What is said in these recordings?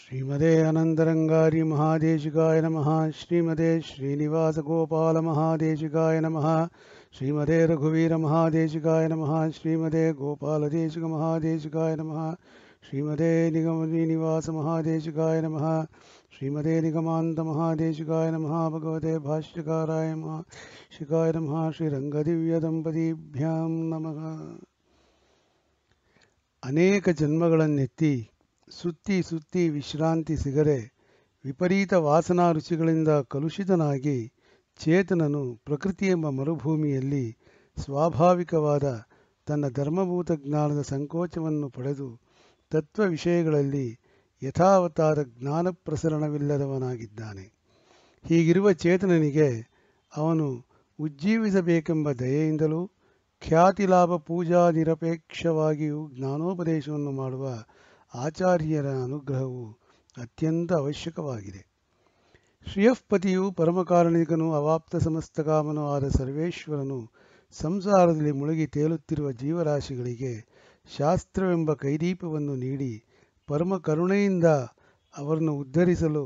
श्रीमदे महादेशिकाय नमः श्रीमदे श्रीनिवासगोपालमहादेशिकाय नमः श्रीमदे रघुवीरमहादेशिकाय नमः श्रीमदे गोपालदेशिकमहादेशिकाय नमः श्रीमदे निगमश्रीनिवासमहादेशगाय नमः श्रीमदे निगमान्तमहादेशिकाय नमः भगवते भाष्यकाराय महाशिकाय नमः श्रीरङ्गदिव्यदम्पतीभ्यां नमः अनेकजन्मगन्ेत्ति ಸುತ್ತಿ ಸುತ್ತಿ ವಿಶ್ರಾಂತಿ ಸಿಗದೆ ವಿಪರೀತ ವಾಸನಾ ರುಚಿಗಳಿಂದ ಕಲುಷಿತನಾಗಿ ಚೇತನನು ಪ್ರಕೃತಿಯೆಂಬ ಮರುಭೂಮಿಯಲ್ಲಿ ಸ್ವಾಭಾವಿಕವಾದ ತನ್ನ ಧರ್ಮಭೂತ ಜ್ಞಾನದ ಸಂಕೋಚವನ್ನು ಪಡೆದು ತತ್ವ ವಿಷಯಗಳಲ್ಲಿ ಯಥಾವತಾರ ಜ್ಞಾನ ಪ್ರಸರಣವಿಲ್ಲದವನಾಗಿದ್ದಾನೆ ಹೀಗಿರುವ ಚೇತನನಿಗೆ ಅವನು ಉಜ್ಜೀವಿಸಬೇಕೆಂಬ ದಯೆಯಿಂದಲೂ ಲಾಭ ಪೂಜಾ ನಿರಪೇಕ್ಷವಾಗಿಯೂ ಜ್ಞಾನೋಪದೇಶವನ್ನು ಮಾಡುವ ಆಚಾರ್ಯರ ಅನುಗ್ರಹವು ಅತ್ಯಂತ ಅವಶ್ಯಕವಾಗಿದೆ ಶ್ರೇಯಃಪತಿಯು ಪರಮಕಾರಣಿಕನು ಅವಾಪ್ತ ಸಮಸ್ತಕಾಮನೂ ಆದ ಸರ್ವೇಶ್ವರನು ಸಂಸಾರದಲ್ಲಿ ಮುಳುಗಿ ತೇಲುತ್ತಿರುವ ಜೀವರಾಶಿಗಳಿಗೆ ಶಾಸ್ತ್ರವೆಂಬ ಕೈದೀಪವನ್ನು ನೀಡಿ ಪರಮ ಕರುಣೆಯಿಂದ ಅವರನ್ನು ಉದ್ಧರಿಸಲು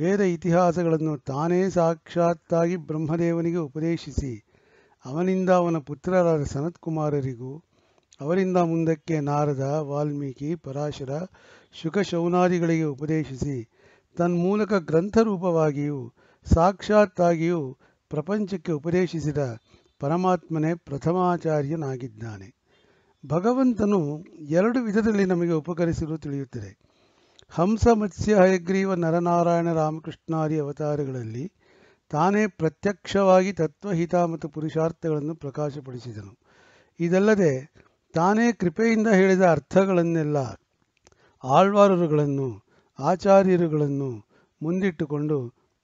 ವೇದ ಇತಿಹಾಸಗಳನ್ನು ತಾನೇ ಸಾಕ್ಷಾತ್ತಾಗಿ ಬ್ರಹ್ಮದೇವನಿಗೆ ಉಪದೇಶಿಸಿ ಅವನಿಂದ ಅವನ ಪುತ್ರರಾದ ಸನತ್ಕುಮಾರರಿಗೂ ಅವರಿಂದ ಮುಂದಕ್ಕೆ ನಾರದ ವಾಲ್ಮೀಕಿ ಪರಾಶರ ಶುಕ ಶೌನಾದಿಗಳಿಗೆ ಉಪದೇಶಿಸಿ ತನ್ಮೂಲಕ ಗ್ರಂಥರೂಪವಾಗಿಯೂ ಸಾಕ್ಷಾತ್ತಾಗಿಯೂ ಪ್ರಪಂಚಕ್ಕೆ ಉಪದೇಶಿಸಿದ ಪರಮಾತ್ಮನೇ ಪ್ರಥಮಾಚಾರ್ಯನಾಗಿದ್ದಾನೆ ಭಗವಂತನು ಎರಡು ವಿಧದಲ್ಲಿ ನಮಗೆ ಉಪಕರಿಸಲು ತಿಳಿಯುತ್ತದೆ ಹಂಸ ಮತ್ಸ್ಯ ಹಯಗ್ರೀವ ನರನಾರಾಯಣ ರಾಮಕೃಷ್ಣಾದಿ ಅವತಾರಗಳಲ್ಲಿ ತಾನೇ ಪ್ರತ್ಯಕ್ಷವಾಗಿ ತತ್ವಹಿತ ಮತ್ತು ಪುರುಷಾರ್ಥಗಳನ್ನು ಪ್ರಕಾಶಪಡಿಸಿದನು ಇದಲ್ಲದೆ ತಾನೇ ಕೃಪೆಯಿಂದ ಹೇಳಿದ ಅರ್ಥಗಳನ್ನೆಲ್ಲ ಆಳ್ವಾರರುಗಳನ್ನು ಆಚಾರ್ಯರುಗಳನ್ನು ಮುಂದಿಟ್ಟುಕೊಂಡು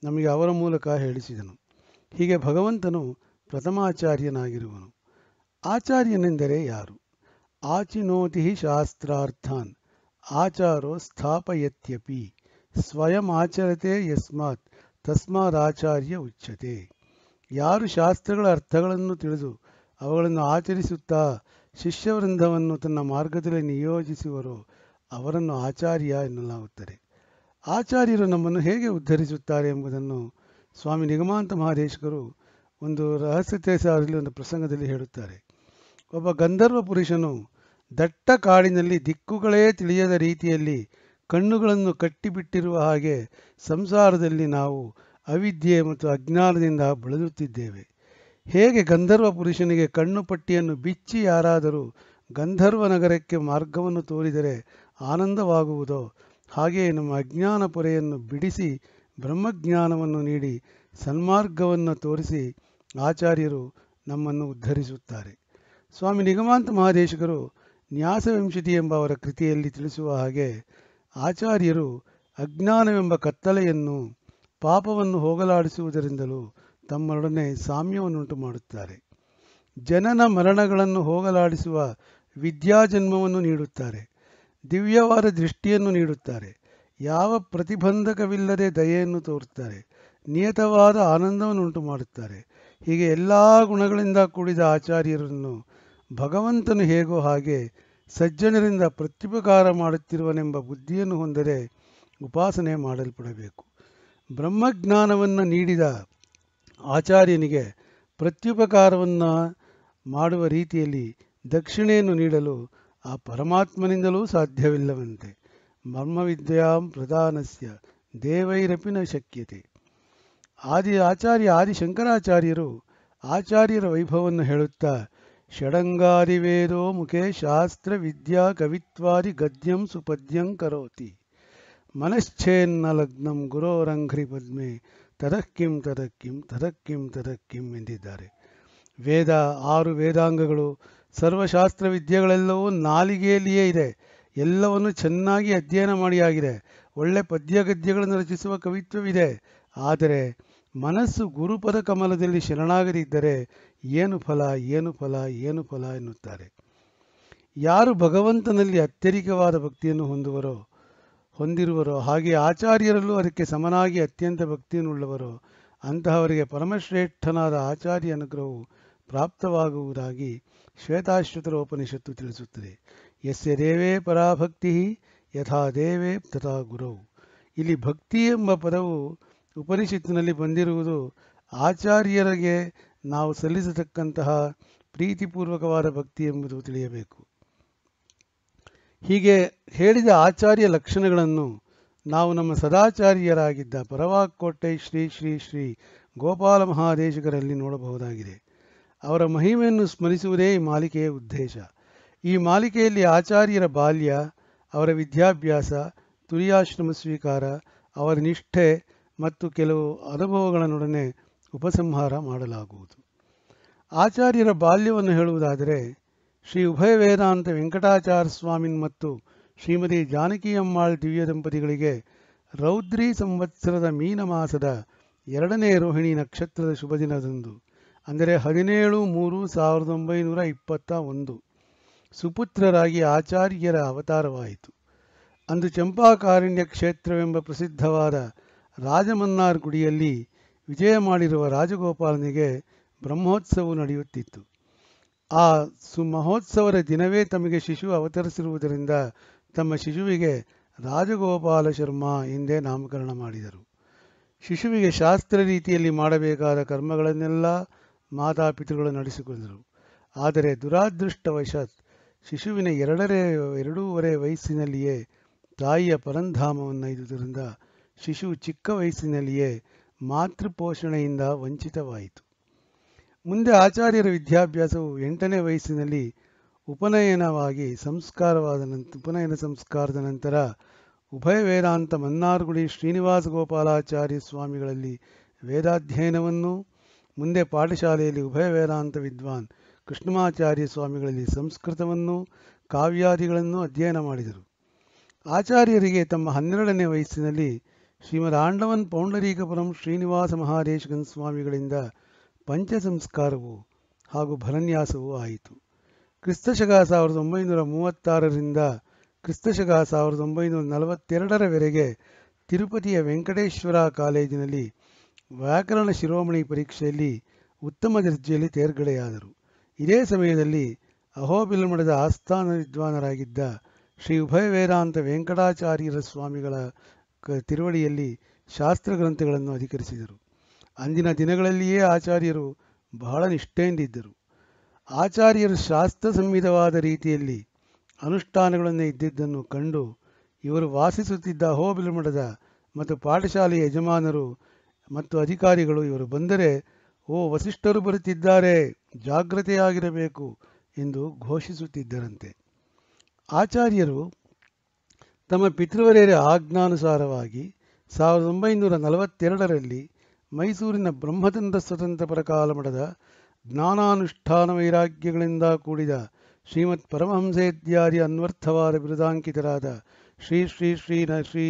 ನಮಗೆ ಅವರ ಮೂಲಕ ಹೇಳಿಸಿದನು ಹೀಗೆ ಭಗವಂತನು ಪ್ರಥಮಾಚಾರ್ಯನಾಗಿರುವನು ಆಚಾರ್ಯನೆಂದರೆ ಯಾರು ಆಚಿನೋತಿ ಶಾಸ್ತ್ರಾರ್ಥಾನ್ ಆಚಾರೋ ಸ್ಥಾಪಯತ್ಯಪಿ ಸ್ವಯಂ ಆಚರತೆ ಯಸ್ಮಾತ್ ತಸ್ಮಾದಾಚಾರ್ಯ ಉಚ್ಯತೆ ಯಾರು ಶಾಸ್ತ್ರಗಳ ಅರ್ಥಗಳನ್ನು ತಿಳಿದು ಅವುಗಳನ್ನು ಆಚರಿಸುತ್ತಾ ಶಿಷ್ಯವೃಂದವನ್ನು ತನ್ನ ಮಾರ್ಗದಲ್ಲಿ ನಿಯೋಜಿಸುವರು ಅವರನ್ನು ಆಚಾರ್ಯ ಎನ್ನಲಾಗುತ್ತದೆ ಆಚಾರ್ಯರು ನಮ್ಮನ್ನು ಹೇಗೆ ಉದ್ಧರಿಸುತ್ತಾರೆ ಎಂಬುದನ್ನು ಸ್ವಾಮಿ ನಿಗಮಾಂತ ಮಹಾದೇಶಕರು ಒಂದು ರಹಸ್ಯತೆ ಸಾರಲಿ ಒಂದು ಪ್ರಸಂಗದಲ್ಲಿ ಹೇಳುತ್ತಾರೆ ಒಬ್ಬ ಗಂಧರ್ವ ಪುರುಷನು ದಟ್ಟ ಕಾಡಿನಲ್ಲಿ ದಿಕ್ಕುಗಳೇ ತಿಳಿಯದ ರೀತಿಯಲ್ಲಿ ಕಣ್ಣುಗಳನ್ನು ಕಟ್ಟಿಬಿಟ್ಟಿರುವ ಹಾಗೆ ಸಂಸಾರದಲ್ಲಿ ನಾವು ಅವಿದ್ಯೆ ಮತ್ತು ಅಜ್ಞಾನದಿಂದ ಬಳಲುತ್ತಿದ್ದೇವೆ ಹೇಗೆ ಗಂಧರ್ವ ಪುರುಷನಿಗೆ ಕಣ್ಣು ಪಟ್ಟಿಯನ್ನು ಬಿಚ್ಚಿ ಯಾರಾದರೂ ಗಂಧರ್ವ ನಗರಕ್ಕೆ ಮಾರ್ಗವನ್ನು ತೋರಿದರೆ ಆನಂದವಾಗುವುದೋ ಹಾಗೆಯೇ ನಮ್ಮ ಅಜ್ಞಾನ ಪೊರೆಯನ್ನು ಬಿಡಿಸಿ ಬ್ರಹ್ಮಜ್ಞಾನವನ್ನು ನೀಡಿ ಸನ್ಮಾರ್ಗವನ್ನು ತೋರಿಸಿ ಆಚಾರ್ಯರು ನಮ್ಮನ್ನು ಉದ್ಧರಿಸುತ್ತಾರೆ ಸ್ವಾಮಿ ನಿಗಮಾಂತ ಮಹಾದೇಶಕರು ನ್ಯಾಸವಿಂಶತಿ ಎಂಬ ಅವರ ಕೃತಿಯಲ್ಲಿ ತಿಳಿಸುವ ಹಾಗೆ ಆಚಾರ್ಯರು ಅಜ್ಞಾನವೆಂಬ ಕತ್ತಲೆಯನ್ನು ಪಾಪವನ್ನು ಹೋಗಲಾಡಿಸುವುದರಿಂದಲೂ ತಮ್ಮೊಡನೆ ಸಾಮ್ಯವನ್ನುಂಟು ಮಾಡುತ್ತಾರೆ ಜನನ ಮರಣಗಳನ್ನು ಹೋಗಲಾಡಿಸುವ ವಿದ್ಯಾಜನ್ಮವನ್ನು ನೀಡುತ್ತಾರೆ ದಿವ್ಯವಾದ ದೃಷ್ಟಿಯನ್ನು ನೀಡುತ್ತಾರೆ ಯಾವ ಪ್ರತಿಬಂಧಕವಿಲ್ಲದೆ ದಯೆಯನ್ನು ತೋರುತ್ತಾರೆ ನಿಯತವಾದ ಆನಂದವನ್ನುಂಟು ಮಾಡುತ್ತಾರೆ ಹೀಗೆ ಎಲ್ಲ ಗುಣಗಳಿಂದ ಕೂಡಿದ ಆಚಾರ್ಯರನ್ನು ಭಗವಂತನು ಹೇಗೋ ಹಾಗೆ ಸಜ್ಜನರಿಂದ ಪ್ರತ್ಯುಪಕಾರ ಮಾಡುತ್ತಿರುವನೆಂಬ ಬುದ್ಧಿಯನ್ನು ಹೊಂದರೆ ಉಪಾಸನೆ ಮಾಡಲ್ಪಡಬೇಕು ಬ್ರಹ್ಮಜ್ಞಾನವನ್ನು ನೀಡಿದ ಆಚಾರ್ಯನಿಗೆ ಪ್ರತ್ಯುಪಕಾರವನ್ನು ಮಾಡುವ ರೀತಿಯಲ್ಲಿ ದಕ್ಷಿಣೆಯನ್ನು ನೀಡಲು ಆ ಪರಮಾತ್ಮನಿಂದಲೂ ಸಾಧ್ಯವಿಲ್ಲವಂತೆ ಬ್ರಹ್ಮವಿದ್ಯಾಂ ಪ್ರಧಾನಸ್ಯ ದೇವೈರಪಿ ನ ಶಕ್ಯತೆ ಆದಿ ಆಚಾರ್ಯ ಆದಿ ಶಂಕರಾಚಾರ್ಯರು ಆಚಾರ್ಯರ ವೈಭವವನ್ನು ಹೇಳುತ್ತಾ ಷಡಂಗಾದಿವೇದೋ ವೇದೋ ಮುಖೇ ಶಾಸ್ತ್ರ ವಿದ್ಯಾ ಕವಿತ್ವಾದಿ ಗದ್ಯಂ ಸುಪದ್ಯಂ ಕರೋತಿ ಮನಶ್ಚೇನ್ನ ಲಗ್ನಂ ಗುರೋರಂಘ್ರಿ ಪದ್ಮೆ ತದಕ್ಕಿಂ ತದಕ್ಕಿಂ ತದಕ್ಕಿಂ ತದಕ್ಕಿಂ ಎಂದಿದ್ದಾರೆ ವೇದ ಆರು ವೇದಾಂಗಗಳು ಸರ್ವಶಾಸ್ತ್ರ ವಿದ್ಯೆಗಳೆಲ್ಲವೂ ನಾಲಿಗೆಯಲ್ಲಿಯೇ ಇದೆ ಎಲ್ಲವನ್ನು ಚೆನ್ನಾಗಿ ಅಧ್ಯಯನ ಮಾಡಿ ಆಗಿದೆ ಒಳ್ಳೆ ಪದ್ಯ ಗದ್ಯಗಳನ್ನು ರಚಿಸುವ ಕವಿತ್ವವಿದೆ ಆದರೆ ಮನಸ್ಸು ಗುರುಪದ ಕಮಲದಲ್ಲಿ ಶರಣಾಗದಿದ್ದರೆ ಏನು ಫಲ ಏನು ಫಲ ಏನು ಫಲ ಎನ್ನುತ್ತಾರೆ ಯಾರು ಭಗವಂತನಲ್ಲಿ ಅತ್ಯಧಿಕವಾದ ಭಕ್ತಿಯನ್ನು ಹೊಂದುವರೋ ಹೊಂದಿರುವರೋ ಹಾಗೆ ಆಚಾರ್ಯರಲ್ಲೂ ಅದಕ್ಕೆ ಸಮನಾಗಿ ಅತ್ಯಂತ ಭಕ್ತಿಯನ್ನುಳ್ಳವರು ಅಂತಹವರಿಗೆ ಪರಮಶ್ರೇಷ್ಠನಾದ ಆಚಾರ್ಯ ಅನುಗ್ರಹವು ಪ್ರಾಪ್ತವಾಗುವುದಾಗಿ ಶ್ವೇತಾಶ್ವತರ ಉಪನಿಷತ್ತು ತಿಳಿಸುತ್ತದೆ ಯಸ್ಯ ದೇವೇ ಪರಾಭಕ್ತಿ ಯಥಾ ದೇವೇ ತಥಾ ಗುರವು ಇಲ್ಲಿ ಭಕ್ತಿ ಎಂಬ ಪದವು ಉಪನಿಷತ್ತಿನಲ್ಲಿ ಬಂದಿರುವುದು ಆಚಾರ್ಯರಿಗೆ ನಾವು ಸಲ್ಲಿಸತಕ್ಕಂತಹ ಪ್ರೀತಿಪೂರ್ವಕವಾದ ಭಕ್ತಿ ಎಂಬುದು ತಿಳಿಯಬೇಕು ಹೀಗೆ ಹೇಳಿದ ಆಚಾರ್ಯ ಲಕ್ಷಣಗಳನ್ನು ನಾವು ನಮ್ಮ ಸದಾಚಾರ್ಯರಾಗಿದ್ದ ಪರವಾಕೋಟೆ ಶ್ರೀ ಶ್ರೀ ಶ್ರೀ ಗೋಪಾಲ ಮಹಾದೇಶಕರಲ್ಲಿ ನೋಡಬಹುದಾಗಿದೆ ಅವರ ಮಹಿಮೆಯನ್ನು ಸ್ಮರಿಸುವುದೇ ಈ ಮಾಲಿಕೆಯ ಉದ್ದೇಶ ಈ ಮಾಲಿಕೆಯಲ್ಲಿ ಆಚಾರ್ಯರ ಬಾಲ್ಯ ಅವರ ವಿದ್ಯಾಭ್ಯಾಸ ತುರಿಯಾಶ್ರಮ ಸ್ವೀಕಾರ ಅವರ ನಿಷ್ಠೆ ಮತ್ತು ಕೆಲವು ಅನುಭವಗಳನ್ನೊಡನೆ ಉಪಸಂಹಾರ ಮಾಡಲಾಗುವುದು ಆಚಾರ್ಯರ ಬಾಲ್ಯವನ್ನು ಹೇಳುವುದಾದರೆ ಶ್ರೀ ಉಭಯ ವೇದಾಂತ ವೆಂಕಟಾಚಾರ್ಯ ಸ್ವಾಮಿನ್ ಮತ್ತು ಶ್ರೀಮತಿ ಜಾನಕಿಯಮ್ಮಾಳ್ ದಿವ್ಯ ದಂಪತಿಗಳಿಗೆ ರೌದ್ರಿ ಸಂವತ್ಸರದ ಮೀನ ಮಾಸದ ಎರಡನೇ ರೋಹಿಣಿ ನಕ್ಷತ್ರದ ಶುಭ ದಿನದಂದು ಅಂದರೆ ಹದಿನೇಳು ಮೂರು ಸಾವಿರದ ಒಂಬೈನೂರ ಇಪ್ಪತ್ತ ಒಂದು ಸುಪುತ್ರರಾಗಿ ಆಚಾರ್ಯರ ಅವತಾರವಾಯಿತು ಅಂದು ಚಂಪಾಕಾರಣ್ಯ ಕ್ಷೇತ್ರವೆಂಬ ಪ್ರಸಿದ್ಧವಾದ ರಾಜಮನ್ನಾರ್ ಗುಡಿಯಲ್ಲಿ ವಿಜಯ ಮಾಡಿರುವ ರಾಜಗೋಪಾಲನಿಗೆ ಬ್ರಹ್ಮೋತ್ಸವವು ನಡೆಯುತ್ತಿತ್ತು ಆ ಸುಮಹೋತ್ಸವದ ದಿನವೇ ತಮಗೆ ಶಿಶು ಅವತರಿಸಿರುವುದರಿಂದ ತಮ್ಮ ಶಿಶುವಿಗೆ ರಾಜಗೋಪಾಲ ಶರ್ಮಾ ಎಂದೇ ನಾಮಕರಣ ಮಾಡಿದರು ಶಿಶುವಿಗೆ ಶಾಸ್ತ್ರ ರೀತಿಯಲ್ಲಿ ಮಾಡಬೇಕಾದ ಕರ್ಮಗಳನ್ನೆಲ್ಲ ಮಾತಾಪಿತೃಗಳು ನಡೆಸಿಕೊಂಡರು ಆದರೆ ದುರಾದೃಷ್ಟವಶಾತ್ ಶಿಶುವಿನ ಎರಡರೇ ಎರಡೂವರೆ ವಯಸ್ಸಿನಲ್ಲಿಯೇ ತಾಯಿಯ ಪರಂಧಾಮವನ್ನು ಇದುದರಿಂದ ಶಿಶು ಚಿಕ್ಕ ವಯಸ್ಸಿನಲ್ಲಿಯೇ ಮಾತೃಪೋಷಣೆಯಿಂದ ವಂಚಿತವಾಯಿತು ಮುಂದೆ ಆಚಾರ್ಯರ ವಿದ್ಯಾಭ್ಯಾಸವು ಎಂಟನೇ ವಯಸ್ಸಿನಲ್ಲಿ ಉಪನಯನವಾಗಿ ಸಂಸ್ಕಾರವಾದ ನಂತರ ಉಪನಯನ ಸಂಸ್ಕಾರದ ನಂತರ ಉಭಯ ವೇದಾಂತ ಮನ್ನಾರ್ಗುಡಿ ಶ್ರೀನಿವಾಸ ಗೋಪಾಲಾಚಾರ್ಯ ಸ್ವಾಮಿಗಳಲ್ಲಿ ವೇದಾಧ್ಯಯನವನ್ನು ಮುಂದೆ ಪಾಠಶಾಲೆಯಲ್ಲಿ ಉಭಯ ವೇದಾಂತ ವಿದ್ವಾನ್ ಕೃಷ್ಣಮಾಚಾರ್ಯ ಸ್ವಾಮಿಗಳಲ್ಲಿ ಸಂಸ್ಕೃತವನ್ನು ಕಾವ್ಯಾದಿಗಳನ್ನು ಅಧ್ಯಯನ ಮಾಡಿದರು ಆಚಾರ್ಯರಿಗೆ ತಮ್ಮ ಹನ್ನೆರಡನೇ ವಯಸ್ಸಿನಲ್ಲಿ ಶ್ರೀಮದ್ ಆಂಡವನ್ ಪೌಂಡರೀಕಪುರಂ ಶ್ರೀನಿವಾಸ ಮಹಾದೇಶಗನ್ ಸ್ವಾಮಿಗಳಿಂದ ಪಂಚಸಂಸ್ಕಾರವೂ ಹಾಗೂ ಫಲನ್ಯಾಸವೂ ಆಯಿತು ಕ್ರಿಸ್ತಶಕ ಸಾವಿರದ ಒಂಬೈನೂರ ಮೂವತ್ತಾರರಿಂದ ಕ್ರಿಸ್ತಶಕ ಸಾವಿರದ ಒಂಬೈನೂರ ನಲವತ್ತೆರಡರವರೆಗೆ ತಿರುಪತಿಯ ವೆಂಕಟೇಶ್ವರ ಕಾಲೇಜಿನಲ್ಲಿ ವ್ಯಾಕರಣ ಶಿರೋಮಣಿ ಪರೀಕ್ಷೆಯಲ್ಲಿ ಉತ್ತಮ ದರ್ಜೆಯಲ್ಲಿ ತೇರ್ಗಡೆಯಾದರು ಇದೇ ಸಮಯದಲ್ಲಿ ಅಹೋಬಿಲಮಠದ ಆಸ್ಥಾನ ವಿದ್ವಾನರಾಗಿದ್ದ ಶ್ರೀ ಉಭಯ ವೇದಾಂತ ವೆಂಕಟಾಚಾರ್ಯರ ಸ್ವಾಮಿಗಳ ತಿರುವಡಿಯಲ್ಲಿ ಶಾಸ್ತ್ರ ಗ್ರಂಥಗಳನ್ನು ಅಧಿಕರಿಸಿದರು ಅಂದಿನ ದಿನಗಳಲ್ಲಿಯೇ ಆಚಾರ್ಯರು ಬಹಳ ಇದ್ದರು ಆಚಾರ್ಯರು ಶಾಸ್ತ್ರ ಸಂಹಿತವಾದ ರೀತಿಯಲ್ಲಿ ಅನುಷ್ಠಾನಗಳನ್ನು ಇದ್ದಿದ್ದನ್ನು ಕಂಡು ಇವರು ವಾಸಿಸುತ್ತಿದ್ದ ಹೋಬಳಿ ಮಠದ ಮತ್ತು ಪಾಠಶಾಲೆಯ ಯಜಮಾನರು ಮತ್ತು ಅಧಿಕಾರಿಗಳು ಇವರು ಬಂದರೆ ಓ ವಸಿಷ್ಠರು ಬರುತ್ತಿದ್ದಾರೆ ಜಾಗ್ರತೆಯಾಗಿರಬೇಕು ಎಂದು ಘೋಷಿಸುತ್ತಿದ್ದರಂತೆ ಆಚಾರ್ಯರು ತಮ್ಮ ಪಿತೃವರೆಯರ ಆಜ್ಞಾನುಸಾರವಾಗಿ ಸಾವಿರದ ಒಂಬೈನೂರ ನಲವತ್ತೆರಡರಲ್ಲಿ ಮೈಸೂರಿನ ಬ್ರಹ್ಮಚಂದ್ರ ಸ್ವತಂತ್ರ ಪರಕಾಲ ಮಠದ ಜ್ಞಾನಾನುಷ್ಠಾನ ವೈರಾಗ್ಯಗಳಿಂದ ಕೂಡಿದ ಶ್ರೀಮತ್ ಪರಮಹಂಸೇದ್ಯಾರಿ ಅನ್ವರ್ಥವಾದ ಬಿರುದಾಂಕಿತರಾದ ಶ್ರೀ ಶ್ರೀ ಶ್ರೀ ಶ್ರೀ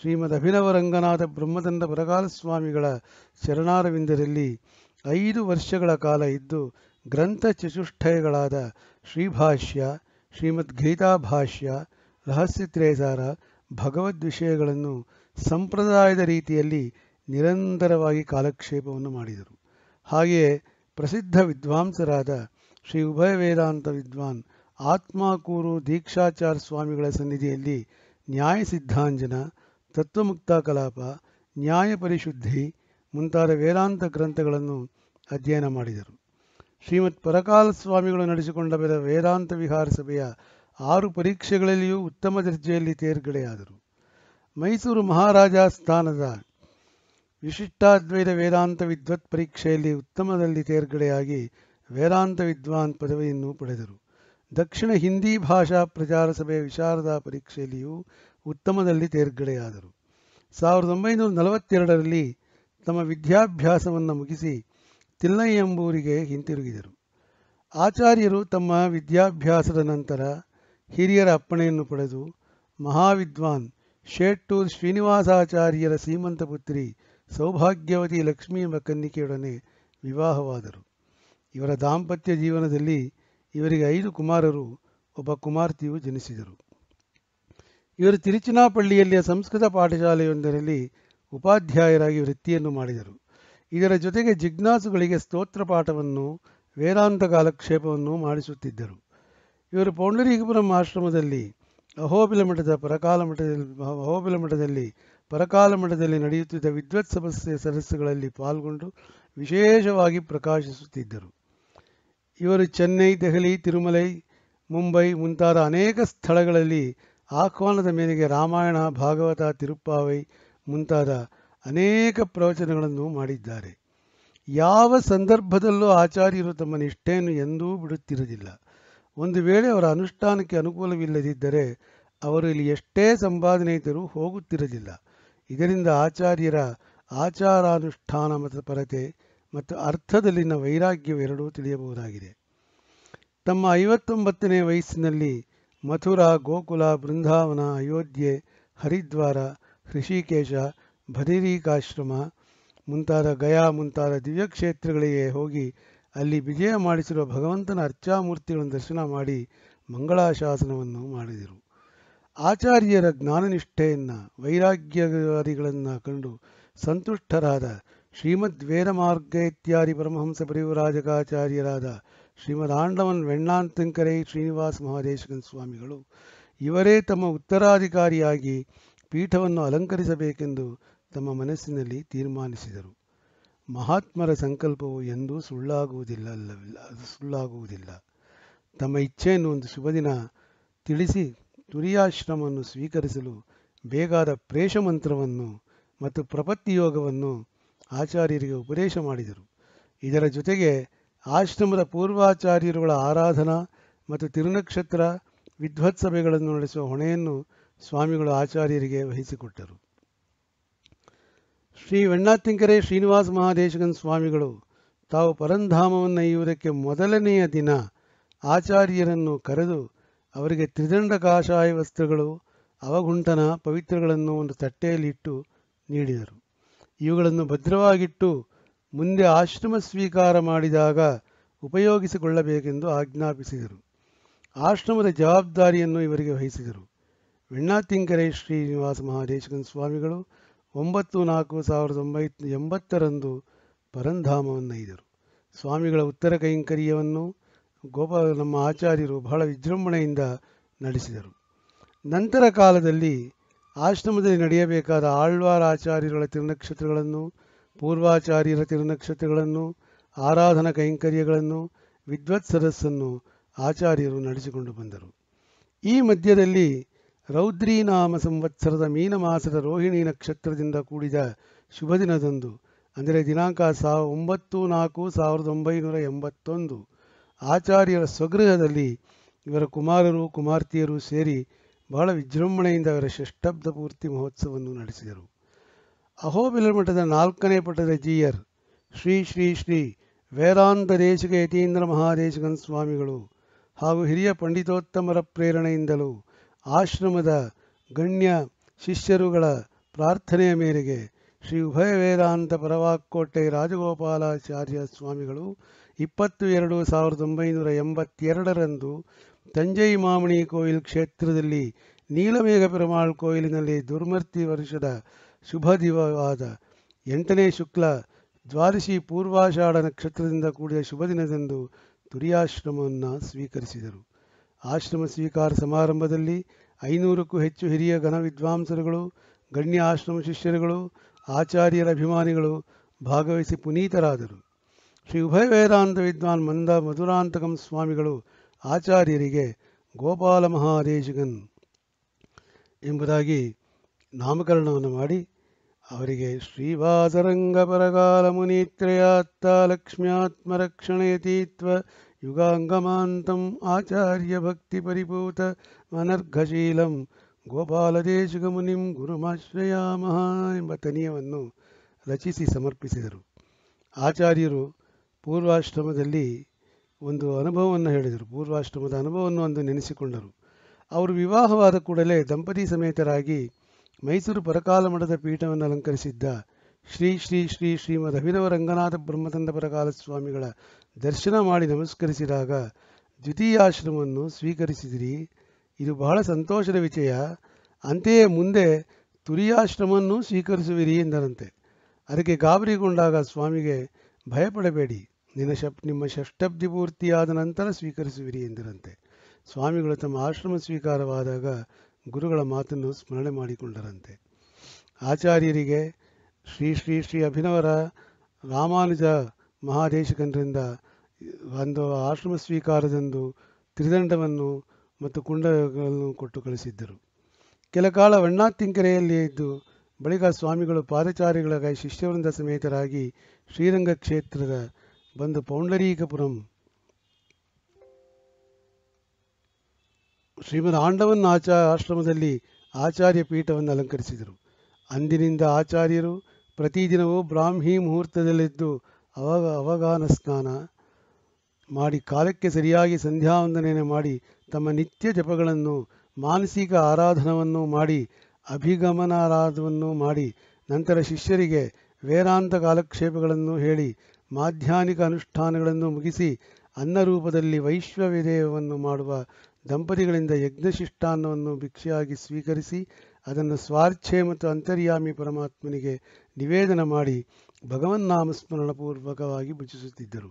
ಶ್ರೀಮದ್ ಅಭಿನವ ರಂಗನಾಥ ಬ್ರಹ್ಮದಂಡ ಪರಕಾಲ ಸ್ವಾಮಿಗಳ ಶರಣಾರವಿಂದರಲ್ಲಿ ಐದು ವರ್ಷಗಳ ಕಾಲ ಇದ್ದು ಗ್ರಂಥ ಚತುಷ್ಠಯಗಳಾದ ಶ್ರೀಭಾಷ್ಯ ಶ್ರೀಮದ್ ಗೀತಾ ಭಾಷ್ಯ ರಹಸ್ಯತ್ರೇಸಾರ ಭಗವದ್ವಿಷಯಗಳನ್ನು ಸಂಪ್ರದಾಯದ ರೀತಿಯಲ್ಲಿ ನಿರಂತರವಾಗಿ ಕಾಲಕ್ಷೇಪವನ್ನು ಮಾಡಿದರು ಹಾಗೆಯೇ ಪ್ರಸಿದ್ಧ ವಿದ್ವಾಂಸರಾದ ಶ್ರೀ ಉಭಯ ವೇದಾಂತ ವಿದ್ವಾನ್ ಆತ್ಮಾಕೂರು ದೀಕ್ಷಾಚಾರ ಸ್ವಾಮಿಗಳ ಸನ್ನಿಧಿಯಲ್ಲಿ ನ್ಯಾಯ ಸಿದ್ಧಾಂಜನ ತತ್ವಮುಕ್ತ ಕಲಾಪ ನ್ಯಾಯ ಪರಿಶುದ್ಧಿ ಮುಂತಾದ ವೇದಾಂತ ಗ್ರಂಥಗಳನ್ನು ಅಧ್ಯಯನ ಮಾಡಿದರು ಶ್ರೀಮತ್ ಪರಕಾಲ ಸ್ವಾಮಿಗಳು ನಡೆಸಿಕೊಂಡ ಬೆರ ವೇದಾಂತ ವಿಹಾರ ಸಭೆಯ ಆರು ಪರೀಕ್ಷೆಗಳಲ್ಲಿಯೂ ಉತ್ತಮ ದರ್ಜೆಯಲ್ಲಿ ತೇರ್ಗಡೆಯಾದರು ಮೈಸೂರು ಮಹಾರಾಜ ಸ್ಥಾನದ ವಿಶಿಷ್ಟಾದ್ವೈತ ವೇದಾಂತ ವಿದ್ವತ್ ಪರೀಕ್ಷೆಯಲ್ಲಿ ಉತ್ತಮದಲ್ಲಿ ತೇರ್ಗಡೆಯಾಗಿ ವೇದಾಂತ ವಿದ್ವಾನ್ ಪದವಿಯನ್ನು ಪಡೆದರು ದಕ್ಷಿಣ ಹಿಂದಿ ಭಾಷಾ ಪ್ರಚಾರ ಸಭೆಯ ವಿಶಾರದಾ ಪರೀಕ್ಷೆಯಲ್ಲಿಯೂ ಉತ್ತಮದಲ್ಲಿ ತೇರ್ಗಡೆಯಾದರು ಸಾವಿರದ ಒಂಬೈನೂರ ನಲವತ್ತೆರಡರಲ್ಲಿ ತಮ್ಮ ವಿದ್ಯಾಭ್ಯಾಸವನ್ನು ಮುಗಿಸಿ ತಿಲ್ಲಯ್ಯಂಬೂರಿಗೆ ಹಿಂತಿರುಗಿದರು ಆಚಾರ್ಯರು ತಮ್ಮ ವಿದ್ಯಾಭ್ಯಾಸದ ನಂತರ ಹಿರಿಯರ ಅಪ್ಪಣೆಯನ್ನು ಪಡೆದು ಮಹಾವಿದ್ವಾನ್ ಶೇಟ್ಟೂರ್ ಶ್ರೀನಿವಾಸಾಚಾರ್ಯರ ಸೀಮಂತ ಪುತ್ರಿ ಸೌಭಾಗ್ಯವತಿ ಲಕ್ಷ್ಮೀ ಕನ್ನಿಕೆಯೊಡನೆ ವಿವಾಹವಾದರು ಇವರ ದಾಂಪತ್ಯ ಜೀವನದಲ್ಲಿ ಇವರಿಗೆ ಐದು ಕುಮಾರರು ಒಬ್ಬ ಕುಮಾರ್ತಿಯು ಜನಿಸಿದರು ಇವರು ತಿರುಚಿನಾಪಳ್ಳಿಯಲ್ಲಿಯ ಸಂಸ್ಕೃತ ಪಾಠಶಾಲೆಯೊಂದರಲ್ಲಿ ಉಪಾಧ್ಯಾಯರಾಗಿ ವೃತ್ತಿಯನ್ನು ಮಾಡಿದರು ಇದರ ಜೊತೆಗೆ ಜಿಜ್ಞಾಸುಗಳಿಗೆ ಸ್ತೋತ್ರ ಪಾಠವನ್ನು ವೇದಾಂತ ಕಾಲಕ್ಷೇಪವನ್ನು ಮಾಡಿಸುತ್ತಿದ್ದರು ಇವರು ಪೌಂಡರೀಕಪುರಂ ಆಶ್ರಮದಲ್ಲಿ ಅಹೋಬಿಲ ಮಠದ ಪರಕಾಲ ಮಠದಲ್ಲಿ ಅಹೋಬಿಲ ಮಠದಲ್ಲಿ ಪರಕಾಲ ಮಠದಲ್ಲಿ ನಡೆಯುತ್ತಿದ್ದ ವಿದ್ವತ್ ಸಮಸ್ಯೆ ಸದಸ್ಯಗಳಲ್ಲಿ ಪಾಲ್ಗೊಂಡು ವಿಶೇಷವಾಗಿ ಪ್ರಕಾಶಿಸುತ್ತಿದ್ದರು ಇವರು ಚೆನ್ನೈ ದೆಹಲಿ ತಿರುಮಲೈ ಮುಂಬೈ ಮುಂತಾದ ಅನೇಕ ಸ್ಥಳಗಳಲ್ಲಿ ಆಹ್ವಾನದ ಮೇರೆಗೆ ರಾಮಾಯಣ ಭಾಗವತ ತಿರುಪ್ಪಾವೈ ಮುಂತಾದ ಅನೇಕ ಪ್ರವಚನಗಳನ್ನು ಮಾಡಿದ್ದಾರೆ ಯಾವ ಸಂದರ್ಭದಲ್ಲೂ ಆಚಾರ್ಯರು ತಮ್ಮ ನಿಷ್ಠೆಯನ್ನು ಎಂದೂ ಬಿಡುತ್ತಿರಲಿಲ್ಲ ಒಂದು ವೇಳೆ ಅವರ ಅನುಷ್ಠಾನಕ್ಕೆ ಅನುಕೂಲವಿಲ್ಲದಿದ್ದರೆ ಅವರು ಇಲ್ಲಿ ಎಷ್ಟೇ ಸಂಪಾದನೆ ಇದ್ದರೂ ಹೋಗುತ್ತಿರಲಿಲ್ಲ ಇದರಿಂದ ಆಚಾರ್ಯರ ಆಚಾರಾನುಷ್ಠಾನ ಪರತೆ ಮತ್ತು ಅರ್ಥದಲ್ಲಿನ ವೈರಾಗ್ಯವೆರಡೂ ತಿಳಿಯಬಹುದಾಗಿದೆ ತಮ್ಮ ಐವತ್ತೊಂಬತ್ತನೇ ವಯಸ್ಸಿನಲ್ಲಿ ಮಥುರಾ ಗೋಕುಲ ಬೃಂದಾವನ ಅಯೋಧ್ಯೆ ಹರಿದ್ವಾರ ಹೃಷಿಕೇಶ ಭದಿರೀಕಾಶ್ರಮ ಮುಂತಾದ ಗಯಾ ಮುಂತಾದ ದಿವ್ಯಕ್ಷೇತ್ರಗಳಿಗೆ ಹೋಗಿ ಅಲ್ಲಿ ವಿಜಯ ಮಾಡಿಸಿರುವ ಭಗವಂತನ ಅರ್ಚಾಮೂರ್ತಿಗಳನ್ನು ದರ್ಶನ ಮಾಡಿ ಮಂಗಳಾಶಾಸನವನ್ನು ಮಾಡಿದರು ಆಚಾರ್ಯರ ಜ್ಞಾನನಿಷ್ಠೆಯನ್ನ ವೈರಾಗ್ಯಾದಿಗಳನ್ನು ಕಂಡು ಸಂತುಷ್ಟರಾದ ಶ್ರೀಮದ್ ಇತ್ಯಾದಿ ಪರಮಹಂಸ ಪರಿವರಾಜಕಾಚಾರ್ಯರಾದ ಆಂಡವನ್ ವೆಣ್ಣಾಂತಂಕರೈ ಶ್ರೀನಿವಾಸ ಮಹಾದೇಶಕನ್ ಸ್ವಾಮಿಗಳು ಇವರೇ ತಮ್ಮ ಉತ್ತರಾಧಿಕಾರಿಯಾಗಿ ಪೀಠವನ್ನು ಅಲಂಕರಿಸಬೇಕೆಂದು ತಮ್ಮ ಮನಸ್ಸಿನಲ್ಲಿ ತೀರ್ಮಾನಿಸಿದರು ಮಹಾತ್ಮರ ಸಂಕಲ್ಪವು ಎಂದೂ ಸುಳ್ಳಾಗುವುದಿಲ್ಲ ಅಲ್ಲವಿಲ್ಲ ಅದು ಸುಳ್ಳಾಗುವುದಿಲ್ಲ ತಮ್ಮ ಇಚ್ಛೆಯನ್ನು ಒಂದು ಶುಭ ದಿನ ತಿಳಿಸಿ ತುರಿಯಾಶ್ರಮವನ್ನು ಸ್ವೀಕರಿಸಲು ಬೇಕಾದ ಪ್ರೇಷಮಂತ್ರವನ್ನು ಮತ್ತು ಯೋಗವನ್ನು ಆಚಾರ್ಯರಿಗೆ ಉಪದೇಶ ಮಾಡಿದರು ಇದರ ಜೊತೆಗೆ ಆಶ್ರಮದ ಪೂರ್ವಾಚಾರ್ಯರುಗಳ ಆರಾಧನಾ ಮತ್ತು ತಿರುನಕ್ಷತ್ರ ವಿದ್ವತ್ಸಭೆಗಳನ್ನು ನಡೆಸುವ ಹೊಣೆಯನ್ನು ಸ್ವಾಮಿಗಳು ಆಚಾರ್ಯರಿಗೆ ವಹಿಸಿಕೊಟ್ಟರು ಶ್ರೀ ವೆಣ್ಣಾತಿಂಕರೆ ಶ್ರೀನಿವಾಸ ಮಹಾದೇಶಗನ್ ಸ್ವಾಮಿಗಳು ತಾವು ಪರಂಧಾಮವನ್ನು ಇಯುವುದಕ್ಕೆ ಮೊದಲನೆಯ ದಿನ ಆಚಾರ್ಯರನ್ನು ಕರೆದು ಅವರಿಗೆ ತ್ರಿದಂಡ ಕಾಷಾಯ ವಸ್ತ್ರಗಳು ಅವಗುಂಠನ ಪವಿತ್ರಗಳನ್ನು ಒಂದು ತಟ್ಟೆಯಲ್ಲಿ ಇಟ್ಟು ನೀಡಿದರು ಇವುಗಳನ್ನು ಭದ್ರವಾಗಿಟ್ಟು ಮುಂದೆ ಆಶ್ರಮ ಸ್ವೀಕಾರ ಮಾಡಿದಾಗ ಉಪಯೋಗಿಸಿಕೊಳ್ಳಬೇಕೆಂದು ಆಜ್ಞಾಪಿಸಿದರು ಆಶ್ರಮದ ಜವಾಬ್ದಾರಿಯನ್ನು ಇವರಿಗೆ ವಹಿಸಿದರು ವೆಣ್ಣಾತಿಂಕರೇ ಶ್ರೀನಿವಾಸ ಮಹಾದೇಶಕನ್ ಸ್ವಾಮಿಗಳು ಒಂಬತ್ತು ನಾಲ್ಕು ಸಾವಿರದ ಒಂಬೈನೂರ ಎಂಬತ್ತರಂದು ಪರಂಧಾಮವನ್ನೈದರು ಸ್ವಾಮಿಗಳ ಉತ್ತರ ಕೈಂಕರ್ಯವನ್ನು ಗೋಪಾಲ ನಮ್ಮ ಆಚಾರ್ಯರು ಬಹಳ ವಿಜೃಂಭಣೆಯಿಂದ ನಡೆಸಿದರು ನಂತರ ಕಾಲದಲ್ಲಿ ಆಶ್ರಮದಲ್ಲಿ ನಡೆಯಬೇಕಾದ ಆಳ್ವಾರ ಆಚಾರ್ಯರುಗಳ ತಿರುನಕ್ಷತ್ರಗಳನ್ನು ಪೂರ್ವಾಚಾರ್ಯರ ತಿರುನಕ್ಷತ್ರಗಳನ್ನು ಆರಾಧನಾ ಕೈಂಕರ್ಯಗಳನ್ನು ವಿದ್ವತ್ ಸರಸ್ಸನ್ನು ಆಚಾರ್ಯರು ನಡೆಸಿಕೊಂಡು ಬಂದರು ಈ ಮಧ್ಯದಲ್ಲಿ ರೌದ್ರೀನಾಮ ಸಂವತ್ಸರದ ಮೀನಮಾಸದ ರೋಹಿಣಿ ನಕ್ಷತ್ರದಿಂದ ಕೂಡಿದ ಶುಭ ದಿನದಂದು ಅಂದರೆ ದಿನಾಂಕ ಸಾ ಒಂಬತ್ತು ನಾಲ್ಕು ಸಾವಿರದ ಒಂಬೈನೂರ ಎಂಬತ್ತೊಂದು ಆಚಾರ್ಯರ ಸ್ವಗೃಹದಲ್ಲಿ ಇವರ ಕುಮಾರರು ಕುಮಾರ್ತೆಯರು ಸೇರಿ ಬಹಳ ವಿಜೃಂಭಣೆಯಿಂದ ಅವರ ಷಷ್ಟಬ್ಧ ಪೂರ್ತಿ ಮಹೋತ್ಸವವನ್ನು ನಡೆಸಿದರು ಅಹೋಬಿಲ ಮಠದ ನಾಲ್ಕನೇ ಪಟದ ಜಿಯರ್ ಶ್ರೀ ಶ್ರೀ ಶ್ರೀ ವೇದಾಂತ ದೇಶಿಕ ಯತೀಂದ್ರ ಮಹಾದೇಶಗನ್ ಸ್ವಾಮಿಗಳು ಹಾಗೂ ಹಿರಿಯ ಪಂಡಿತೋತ್ತಮರ ಪ್ರೇರಣೆಯಿಂದಲೂ ಆಶ್ರಮದ ಗಣ್ಯ ಶಿಷ್ಯರುಗಳ ಪ್ರಾರ್ಥನೆಯ ಮೇರೆಗೆ ಶ್ರೀ ಉಭಯ ವೇದಾಂತ ಪರವಾಗೋಟೆ ರಾಜಗೋಪಾಲಾಚಾರ್ಯ ಸ್ವಾಮಿಗಳು ಇಪ್ಪತ್ತು ಎರಡು ಸಾವಿರದ ಒಂಬೈನೂರ ಎಂಬತ್ತೆರಡರಂದು ತಂಜಯ್ ಮಾಮಣಿ ಕೋಯಿಲ್ ಕ್ಷೇತ್ರದಲ್ಲಿ ನೀಲಮೇಘ ಪೆರುಮಾಳ್ ಕೋಯಿಲಿನಲ್ಲಿ ದುರ್ಮರ್ತಿ ವರ್ಷದ ಶುಭ ದಿವವಾದ ಎಂಟನೇ ಶುಕ್ಲ ದ್ವಾದಶಿ ಪೂರ್ವಾಷಾಢ ನಕ್ಷತ್ರದಿಂದ ಕೂಡಿದ ಶುಭ ದಿನದಂದು ತುರಿಯಾಶ್ರಮವನ್ನು ಸ್ವೀಕರಿಸಿದರು ಆಶ್ರಮ ಸ್ವೀಕಾರ ಸಮಾರಂಭದಲ್ಲಿ ಐನೂರಕ್ಕೂ ಹೆಚ್ಚು ಹಿರಿಯ ಘನ ವಿದ್ವಾಂಸರುಗಳು ಗಣ್ಯ ಆಶ್ರಮ ಶಿಷ್ಯರುಗಳು ಆಚಾರ್ಯರ ಅಭಿಮಾನಿಗಳು ಭಾಗವಹಿಸಿ ಪುನೀತರಾದರು ಶ್ರೀ ಉಭಯ ವೇದಾಂತ ವಿದ್ವಾನ್ ಮಂದ ಮಧುರಾಂತಕಂ ಸ್ವಾಮಿಗಳು ಆಚಾರ್ಯರಿಗೆ ಗೋಪಾಲ ಮಹಾದೇಶಿಗನ್ ಎಂಬುದಾಗಿ ನಾಮಕರಣವನ್ನು ಮಾಡಿ ಅವರಿಗೆ ಶ್ರೀವಾಸರಂಗ ಪರಗಾಲ ಮುನಿತ್ರಯಾತ್ತ ತೀತ್ವ ಯುಗಾಂಗಮಾಂತಂ ಆಚಾರ್ಯ ಭಕ್ತಿ ಪರಿಪೂತ ಮನರ್ಘಶೀಲಂ ಗೋಪಾಲದೇಶಿಗ ಮುನಿಂ ಮಹಾ ಎಂಬ ತನಿಯವನ್ನು ರಚಿಸಿ ಸಮರ್ಪಿಸಿದರು ಆಚಾರ್ಯರು ಪೂರ್ವಾಶ್ರಮದಲ್ಲಿ ಒಂದು ಅನುಭವವನ್ನು ಹೇಳಿದರು ಪೂರ್ವಾಶ್ರಮದ ಅನುಭವವನ್ನು ಅಂದು ನೆನೆಸಿಕೊಂಡರು ಅವರು ವಿವಾಹವಾದ ಕೂಡಲೇ ದಂಪತಿ ಸಮೇತರಾಗಿ ಮೈಸೂರು ಪರಕಾಲ ಮಠದ ಪೀಠವನ್ನು ಅಲಂಕರಿಸಿದ್ದ ಶ್ರೀ ಶ್ರೀ ಶ್ರೀ ಶ್ರೀಮದ್ ಅಭಿನವ ರಂಗನಾಥ ಬ್ರಹ್ಮತಂದ ಪರಕಾಲ ಸ್ವಾಮಿಗಳ ದರ್ಶನ ಮಾಡಿ ನಮಸ್ಕರಿಸಿದಾಗ ದ್ವಿತೀಯಾಶ್ರಮವನ್ನು ಸ್ವೀಕರಿಸಿದಿರಿ ಇದು ಬಹಳ ಸಂತೋಷದ ವಿಷಯ ಅಂತೆಯೇ ಮುಂದೆ ತುರಿಯಾಶ್ರಮವನ್ನು ಸ್ವೀಕರಿಸುವಿರಿ ಎಂದರಂತೆ ಅದಕ್ಕೆ ಗಾಬರಿಗೊಂಡಾಗ ಸ್ವಾಮಿಗೆ ಭಯಪಡಬೇಡಿ ನಿನ್ನ ಶಪ್ ನಿಮ್ಮ ಷಷ್ಠಬ್ಧಿ ಪೂರ್ತಿಯಾದ ನಂತರ ಸ್ವೀಕರಿಸುವಿರಿ ಎಂದಿರಂತೆ ಸ್ವಾಮಿಗಳು ತಮ್ಮ ಆಶ್ರಮ ಸ್ವೀಕಾರವಾದಾಗ ಗುರುಗಳ ಮಾತನ್ನು ಸ್ಮರಣೆ ಮಾಡಿಕೊಂಡರಂತೆ ಆಚಾರ್ಯರಿಗೆ ಶ್ರೀ ಶ್ರೀ ಶ್ರೀ ಅಭಿನವರ ರಾಮಾನುಜ ಮಹಾದೇಶಕನರಿಂದ ಒಂದು ಆಶ್ರಮ ಸ್ವೀಕಾರದಂದು ತ್ರಿದಂಡವನ್ನು ಮತ್ತು ಕುಂಡಗಳನ್ನು ಕೊಟ್ಟು ಕಳಿಸಿದ್ದರು ಕೆಲ ಕಾಲ ವಣ್ಣಾತಿಂಕೆರೆಯಲ್ಲಿ ಇದ್ದು ಬಳಿಕ ಸ್ವಾಮಿಗಳು ಪಾದಚಾರಿಗಳ ಶಿಷ್ಯವೃಂದ ಸಮೇತರಾಗಿ ಶ್ರೀರಂಗ ಕ್ಷೇತ್ರದ ಬಂದು ಪೌಂಡರೀಕಪುರಂ ಶ್ರೀಮದ್ ಆಂಡವನ್ ಆಚಾ ಆಶ್ರಮದಲ್ಲಿ ಆಚಾರ್ಯ ಪೀಠವನ್ನು ಅಲಂಕರಿಸಿದರು ಅಂದಿನಿಂದ ಆಚಾರ್ಯರು ಪ್ರತಿದಿನವೂ ಬ್ರಾಹ್ಮಿ ಮುಹೂರ್ತದಲ್ಲಿದ್ದು ಅವಗ ಅವಗಾನ ಸ್ನಾನ ಮಾಡಿ ಕಾಲಕ್ಕೆ ಸರಿಯಾಗಿ ಸಂಧ್ಯಾವಂದನೆಯನ್ನು ಮಾಡಿ ತಮ್ಮ ನಿತ್ಯ ಜಪಗಳನ್ನು ಮಾನಸಿಕ ಆರಾಧನವನ್ನು ಮಾಡಿ ಅಭಿಗಮನಾರಾಧವನ್ನು ಮಾಡಿ ನಂತರ ಶಿಷ್ಯರಿಗೆ ವೇದಾಂತ ಕಾಲಕ್ಷೇಪಗಳನ್ನು ಹೇಳಿ ಮಾಧ್ಯಾನಿಕ ಅನುಷ್ಠಾನಗಳನ್ನು ಮುಗಿಸಿ ಅನ್ನ ರೂಪದಲ್ಲಿ ವೈಶ್ವವಿಧೇಯವನ್ನು ಮಾಡುವ ದಂಪತಿಗಳಿಂದ ಯಜ್ಞಶಿಷ್ಟಾನ್ನವನ್ನು ಭಿಕ್ಷೆಯಾಗಿ ಸ್ವೀಕರಿಸಿ ಅದನ್ನು ಸ್ವಾರ್ಥೆ ಮತ್ತು ಅಂತರ್ಯಾಮಿ ಪರಮಾತ್ಮನಿಗೆ ನಿವೇದನ ಮಾಡಿ ಭಗವನ್ನಾಮಸ್ಮರಣಪೂರ್ವಕವಾಗಿ ಭುಜಿಸುತ್ತಿದ್ದರು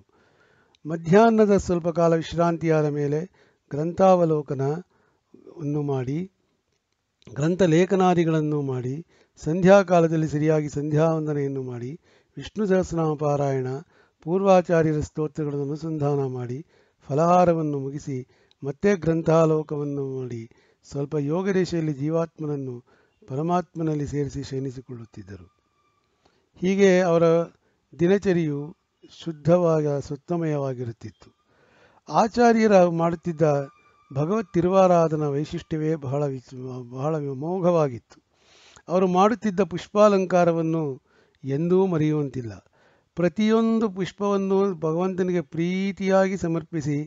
ಮಧ್ಯಾಹ್ನದ ಸ್ವಲ್ಪ ಕಾಲ ವಿಶ್ರಾಂತಿಯಾದ ಮೇಲೆ ಗ್ರಂಥಾವಲೋಕನವನ್ನು ಮಾಡಿ ಗ್ರಂಥ ಲೇಖನಾದಿಗಳನ್ನು ಮಾಡಿ ಸಂಧ್ಯಾಕಾಲದಲ್ಲಿ ಸರಿಯಾಗಿ ಸಂಧ್ಯಾವಂದನೆಯನ್ನು ಮಾಡಿ ವಿಷ್ಣು ಸಹಸ್ರನಾಮ ಪಾರಾಯಣ ಪೂರ್ವಾಚಾರ್ಯರ ಸ್ತೋತ್ರಗಳನ್ನು ಅನುಸಂಧಾನ ಮಾಡಿ ಫಲಹಾರವನ್ನು ಮುಗಿಸಿ ಮತ್ತೆ ಗ್ರಂಥಾಲೋಕವನ್ನು ಮಾಡಿ ಸ್ವಲ್ಪ ಯೋಗ ದೇಶೆಯಲ್ಲಿ ಜೀವಾತ್ಮನನ್ನು ಪರಮಾತ್ಮನಲ್ಲಿ ಸೇರಿಸಿ ಶಯನಿಸಿಕೊಳ್ಳುತ್ತಿದ್ದರು ಹೀಗೆ ಅವರ ದಿನಚರಿಯು ಶುದ್ಧವಾದ ಸುತ್ತಮಯವಾಗಿರುತ್ತಿತ್ತು ಆಚಾರ್ಯರ ಮಾಡುತ್ತಿದ್ದ ಭಗವತ್ ತಿರುವಾರಾಧನ ವೈಶಿಷ್ಟ್ಯವೇ ಬಹಳ ವಿಚ್ ಬಹಳ ವಿಮೋಘವಾಗಿತ್ತು ಅವರು ಮಾಡುತ್ತಿದ್ದ ಪುಷ್ಪಾಲಂಕಾರವನ್ನು ಎಂದೂ ಮರೆಯುವಂತಿಲ್ಲ ಪ್ರತಿಯೊಂದು ಪುಷ್ಪವನ್ನು ಭಗವಂತನಿಗೆ ಪ್ರೀತಿಯಾಗಿ ಸಮರ್ಪಿಸಿ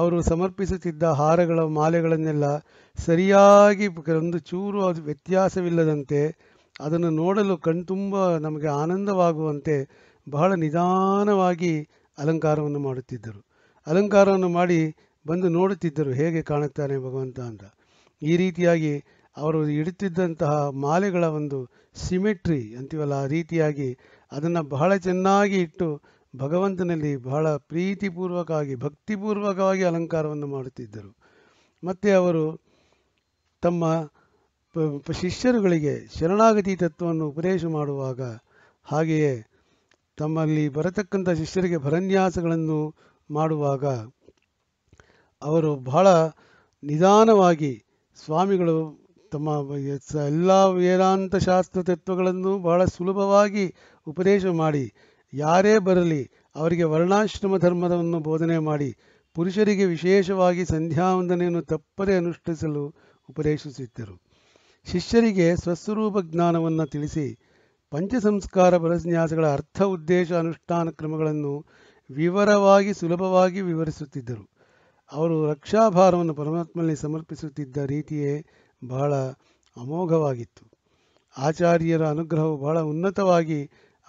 ಅವರು ಸಮರ್ಪಿಸುತ್ತಿದ್ದ ಹಾರಗಳ ಮಾಲೆಗಳನ್ನೆಲ್ಲ ಸರಿಯಾಗಿ ಒಂದು ಚೂರು ಅದು ವ್ಯತ್ಯಾಸವಿಲ್ಲದಂತೆ ಅದನ್ನು ನೋಡಲು ಕಣ್ತುಂಬ ನಮಗೆ ಆನಂದವಾಗುವಂತೆ ಬಹಳ ನಿಧಾನವಾಗಿ ಅಲಂಕಾರವನ್ನು ಮಾಡುತ್ತಿದ್ದರು ಅಲಂಕಾರವನ್ನು ಮಾಡಿ ಬಂದು ನೋಡುತ್ತಿದ್ದರು ಹೇಗೆ ಕಾಣುತ್ತಾನೆ ಭಗವಂತ ಅಂತ ಈ ರೀತಿಯಾಗಿ ಅವರು ಇಡುತ್ತಿದ್ದಂತಹ ಮಾಲೆಗಳ ಒಂದು ಸಿಮೆಟ್ರಿ ಅಂತೀವಲ್ಲ ಆ ರೀತಿಯಾಗಿ ಅದನ್ನು ಬಹಳ ಚೆನ್ನಾಗಿ ಇಟ್ಟು ಭಗವಂತನಲ್ಲಿ ಬಹಳ ಪ್ರೀತಿಪೂರ್ವಕವಾಗಿ ಭಕ್ತಿಪೂರ್ವಕವಾಗಿ ಅಲಂಕಾರವನ್ನು ಮಾಡುತ್ತಿದ್ದರು ಮತ್ತು ಅವರು ತಮ್ಮ ಶಿಷ್ಯರುಗಳಿಗೆ ಶರಣಾಗತಿ ತತ್ವವನ್ನು ಉಪದೇಶ ಮಾಡುವಾಗ ಹಾಗೆಯೇ ತಮ್ಮಲ್ಲಿ ಬರತಕ್ಕಂಥ ಶಿಷ್ಯರಿಗೆ ಭರನ್ಯಾಸಗಳನ್ನು ಮಾಡುವಾಗ ಅವರು ಬಹಳ ನಿಧಾನವಾಗಿ ಸ್ವಾಮಿಗಳು ತಮ್ಮ ಎಲ್ಲ ವೇದಾಂತ ಶಾಸ್ತ್ರ ತತ್ವಗಳನ್ನು ಬಹಳ ಸುಲಭವಾಗಿ ಉಪದೇಶ ಮಾಡಿ ಯಾರೇ ಬರಲಿ ಅವರಿಗೆ ವರ್ಣಾಶ್ರಮ ಧರ್ಮವನ್ನು ಬೋಧನೆ ಮಾಡಿ ಪುರುಷರಿಗೆ ವಿಶೇಷವಾಗಿ ಸಂಧ್ಯಾ ವಂದನೆಯನ್ನು ತಪ್ಪದೇ ಅನುಷ್ಠಿಸಲು ಉಪದೇಶಿಸಿದ್ದರು ಶಿಷ್ಯರಿಗೆ ಸ್ವಸ್ವರೂಪ ಜ್ಞಾನವನ್ನು ತಿಳಿಸಿ ಪಂಚಸಂಸ್ಕಾರ ಬಲಸನ್ಯಾಸಗಳ ಅರ್ಥ ಉದ್ದೇಶ ಅನುಷ್ಠಾನ ಕ್ರಮಗಳನ್ನು ವಿವರವಾಗಿ ಸುಲಭವಾಗಿ ವಿವರಿಸುತ್ತಿದ್ದರು ಅವರು ರಕ್ಷಾಭಾರವನ್ನು ಪರಮಾತ್ಮನಲ್ಲಿ ಸಮರ್ಪಿಸುತ್ತಿದ್ದ ರೀತಿಯೇ ಬಹಳ ಅಮೋಘವಾಗಿತ್ತು ಆಚಾರ್ಯರ ಅನುಗ್ರಹವು ಬಹಳ ಉನ್ನತವಾಗಿ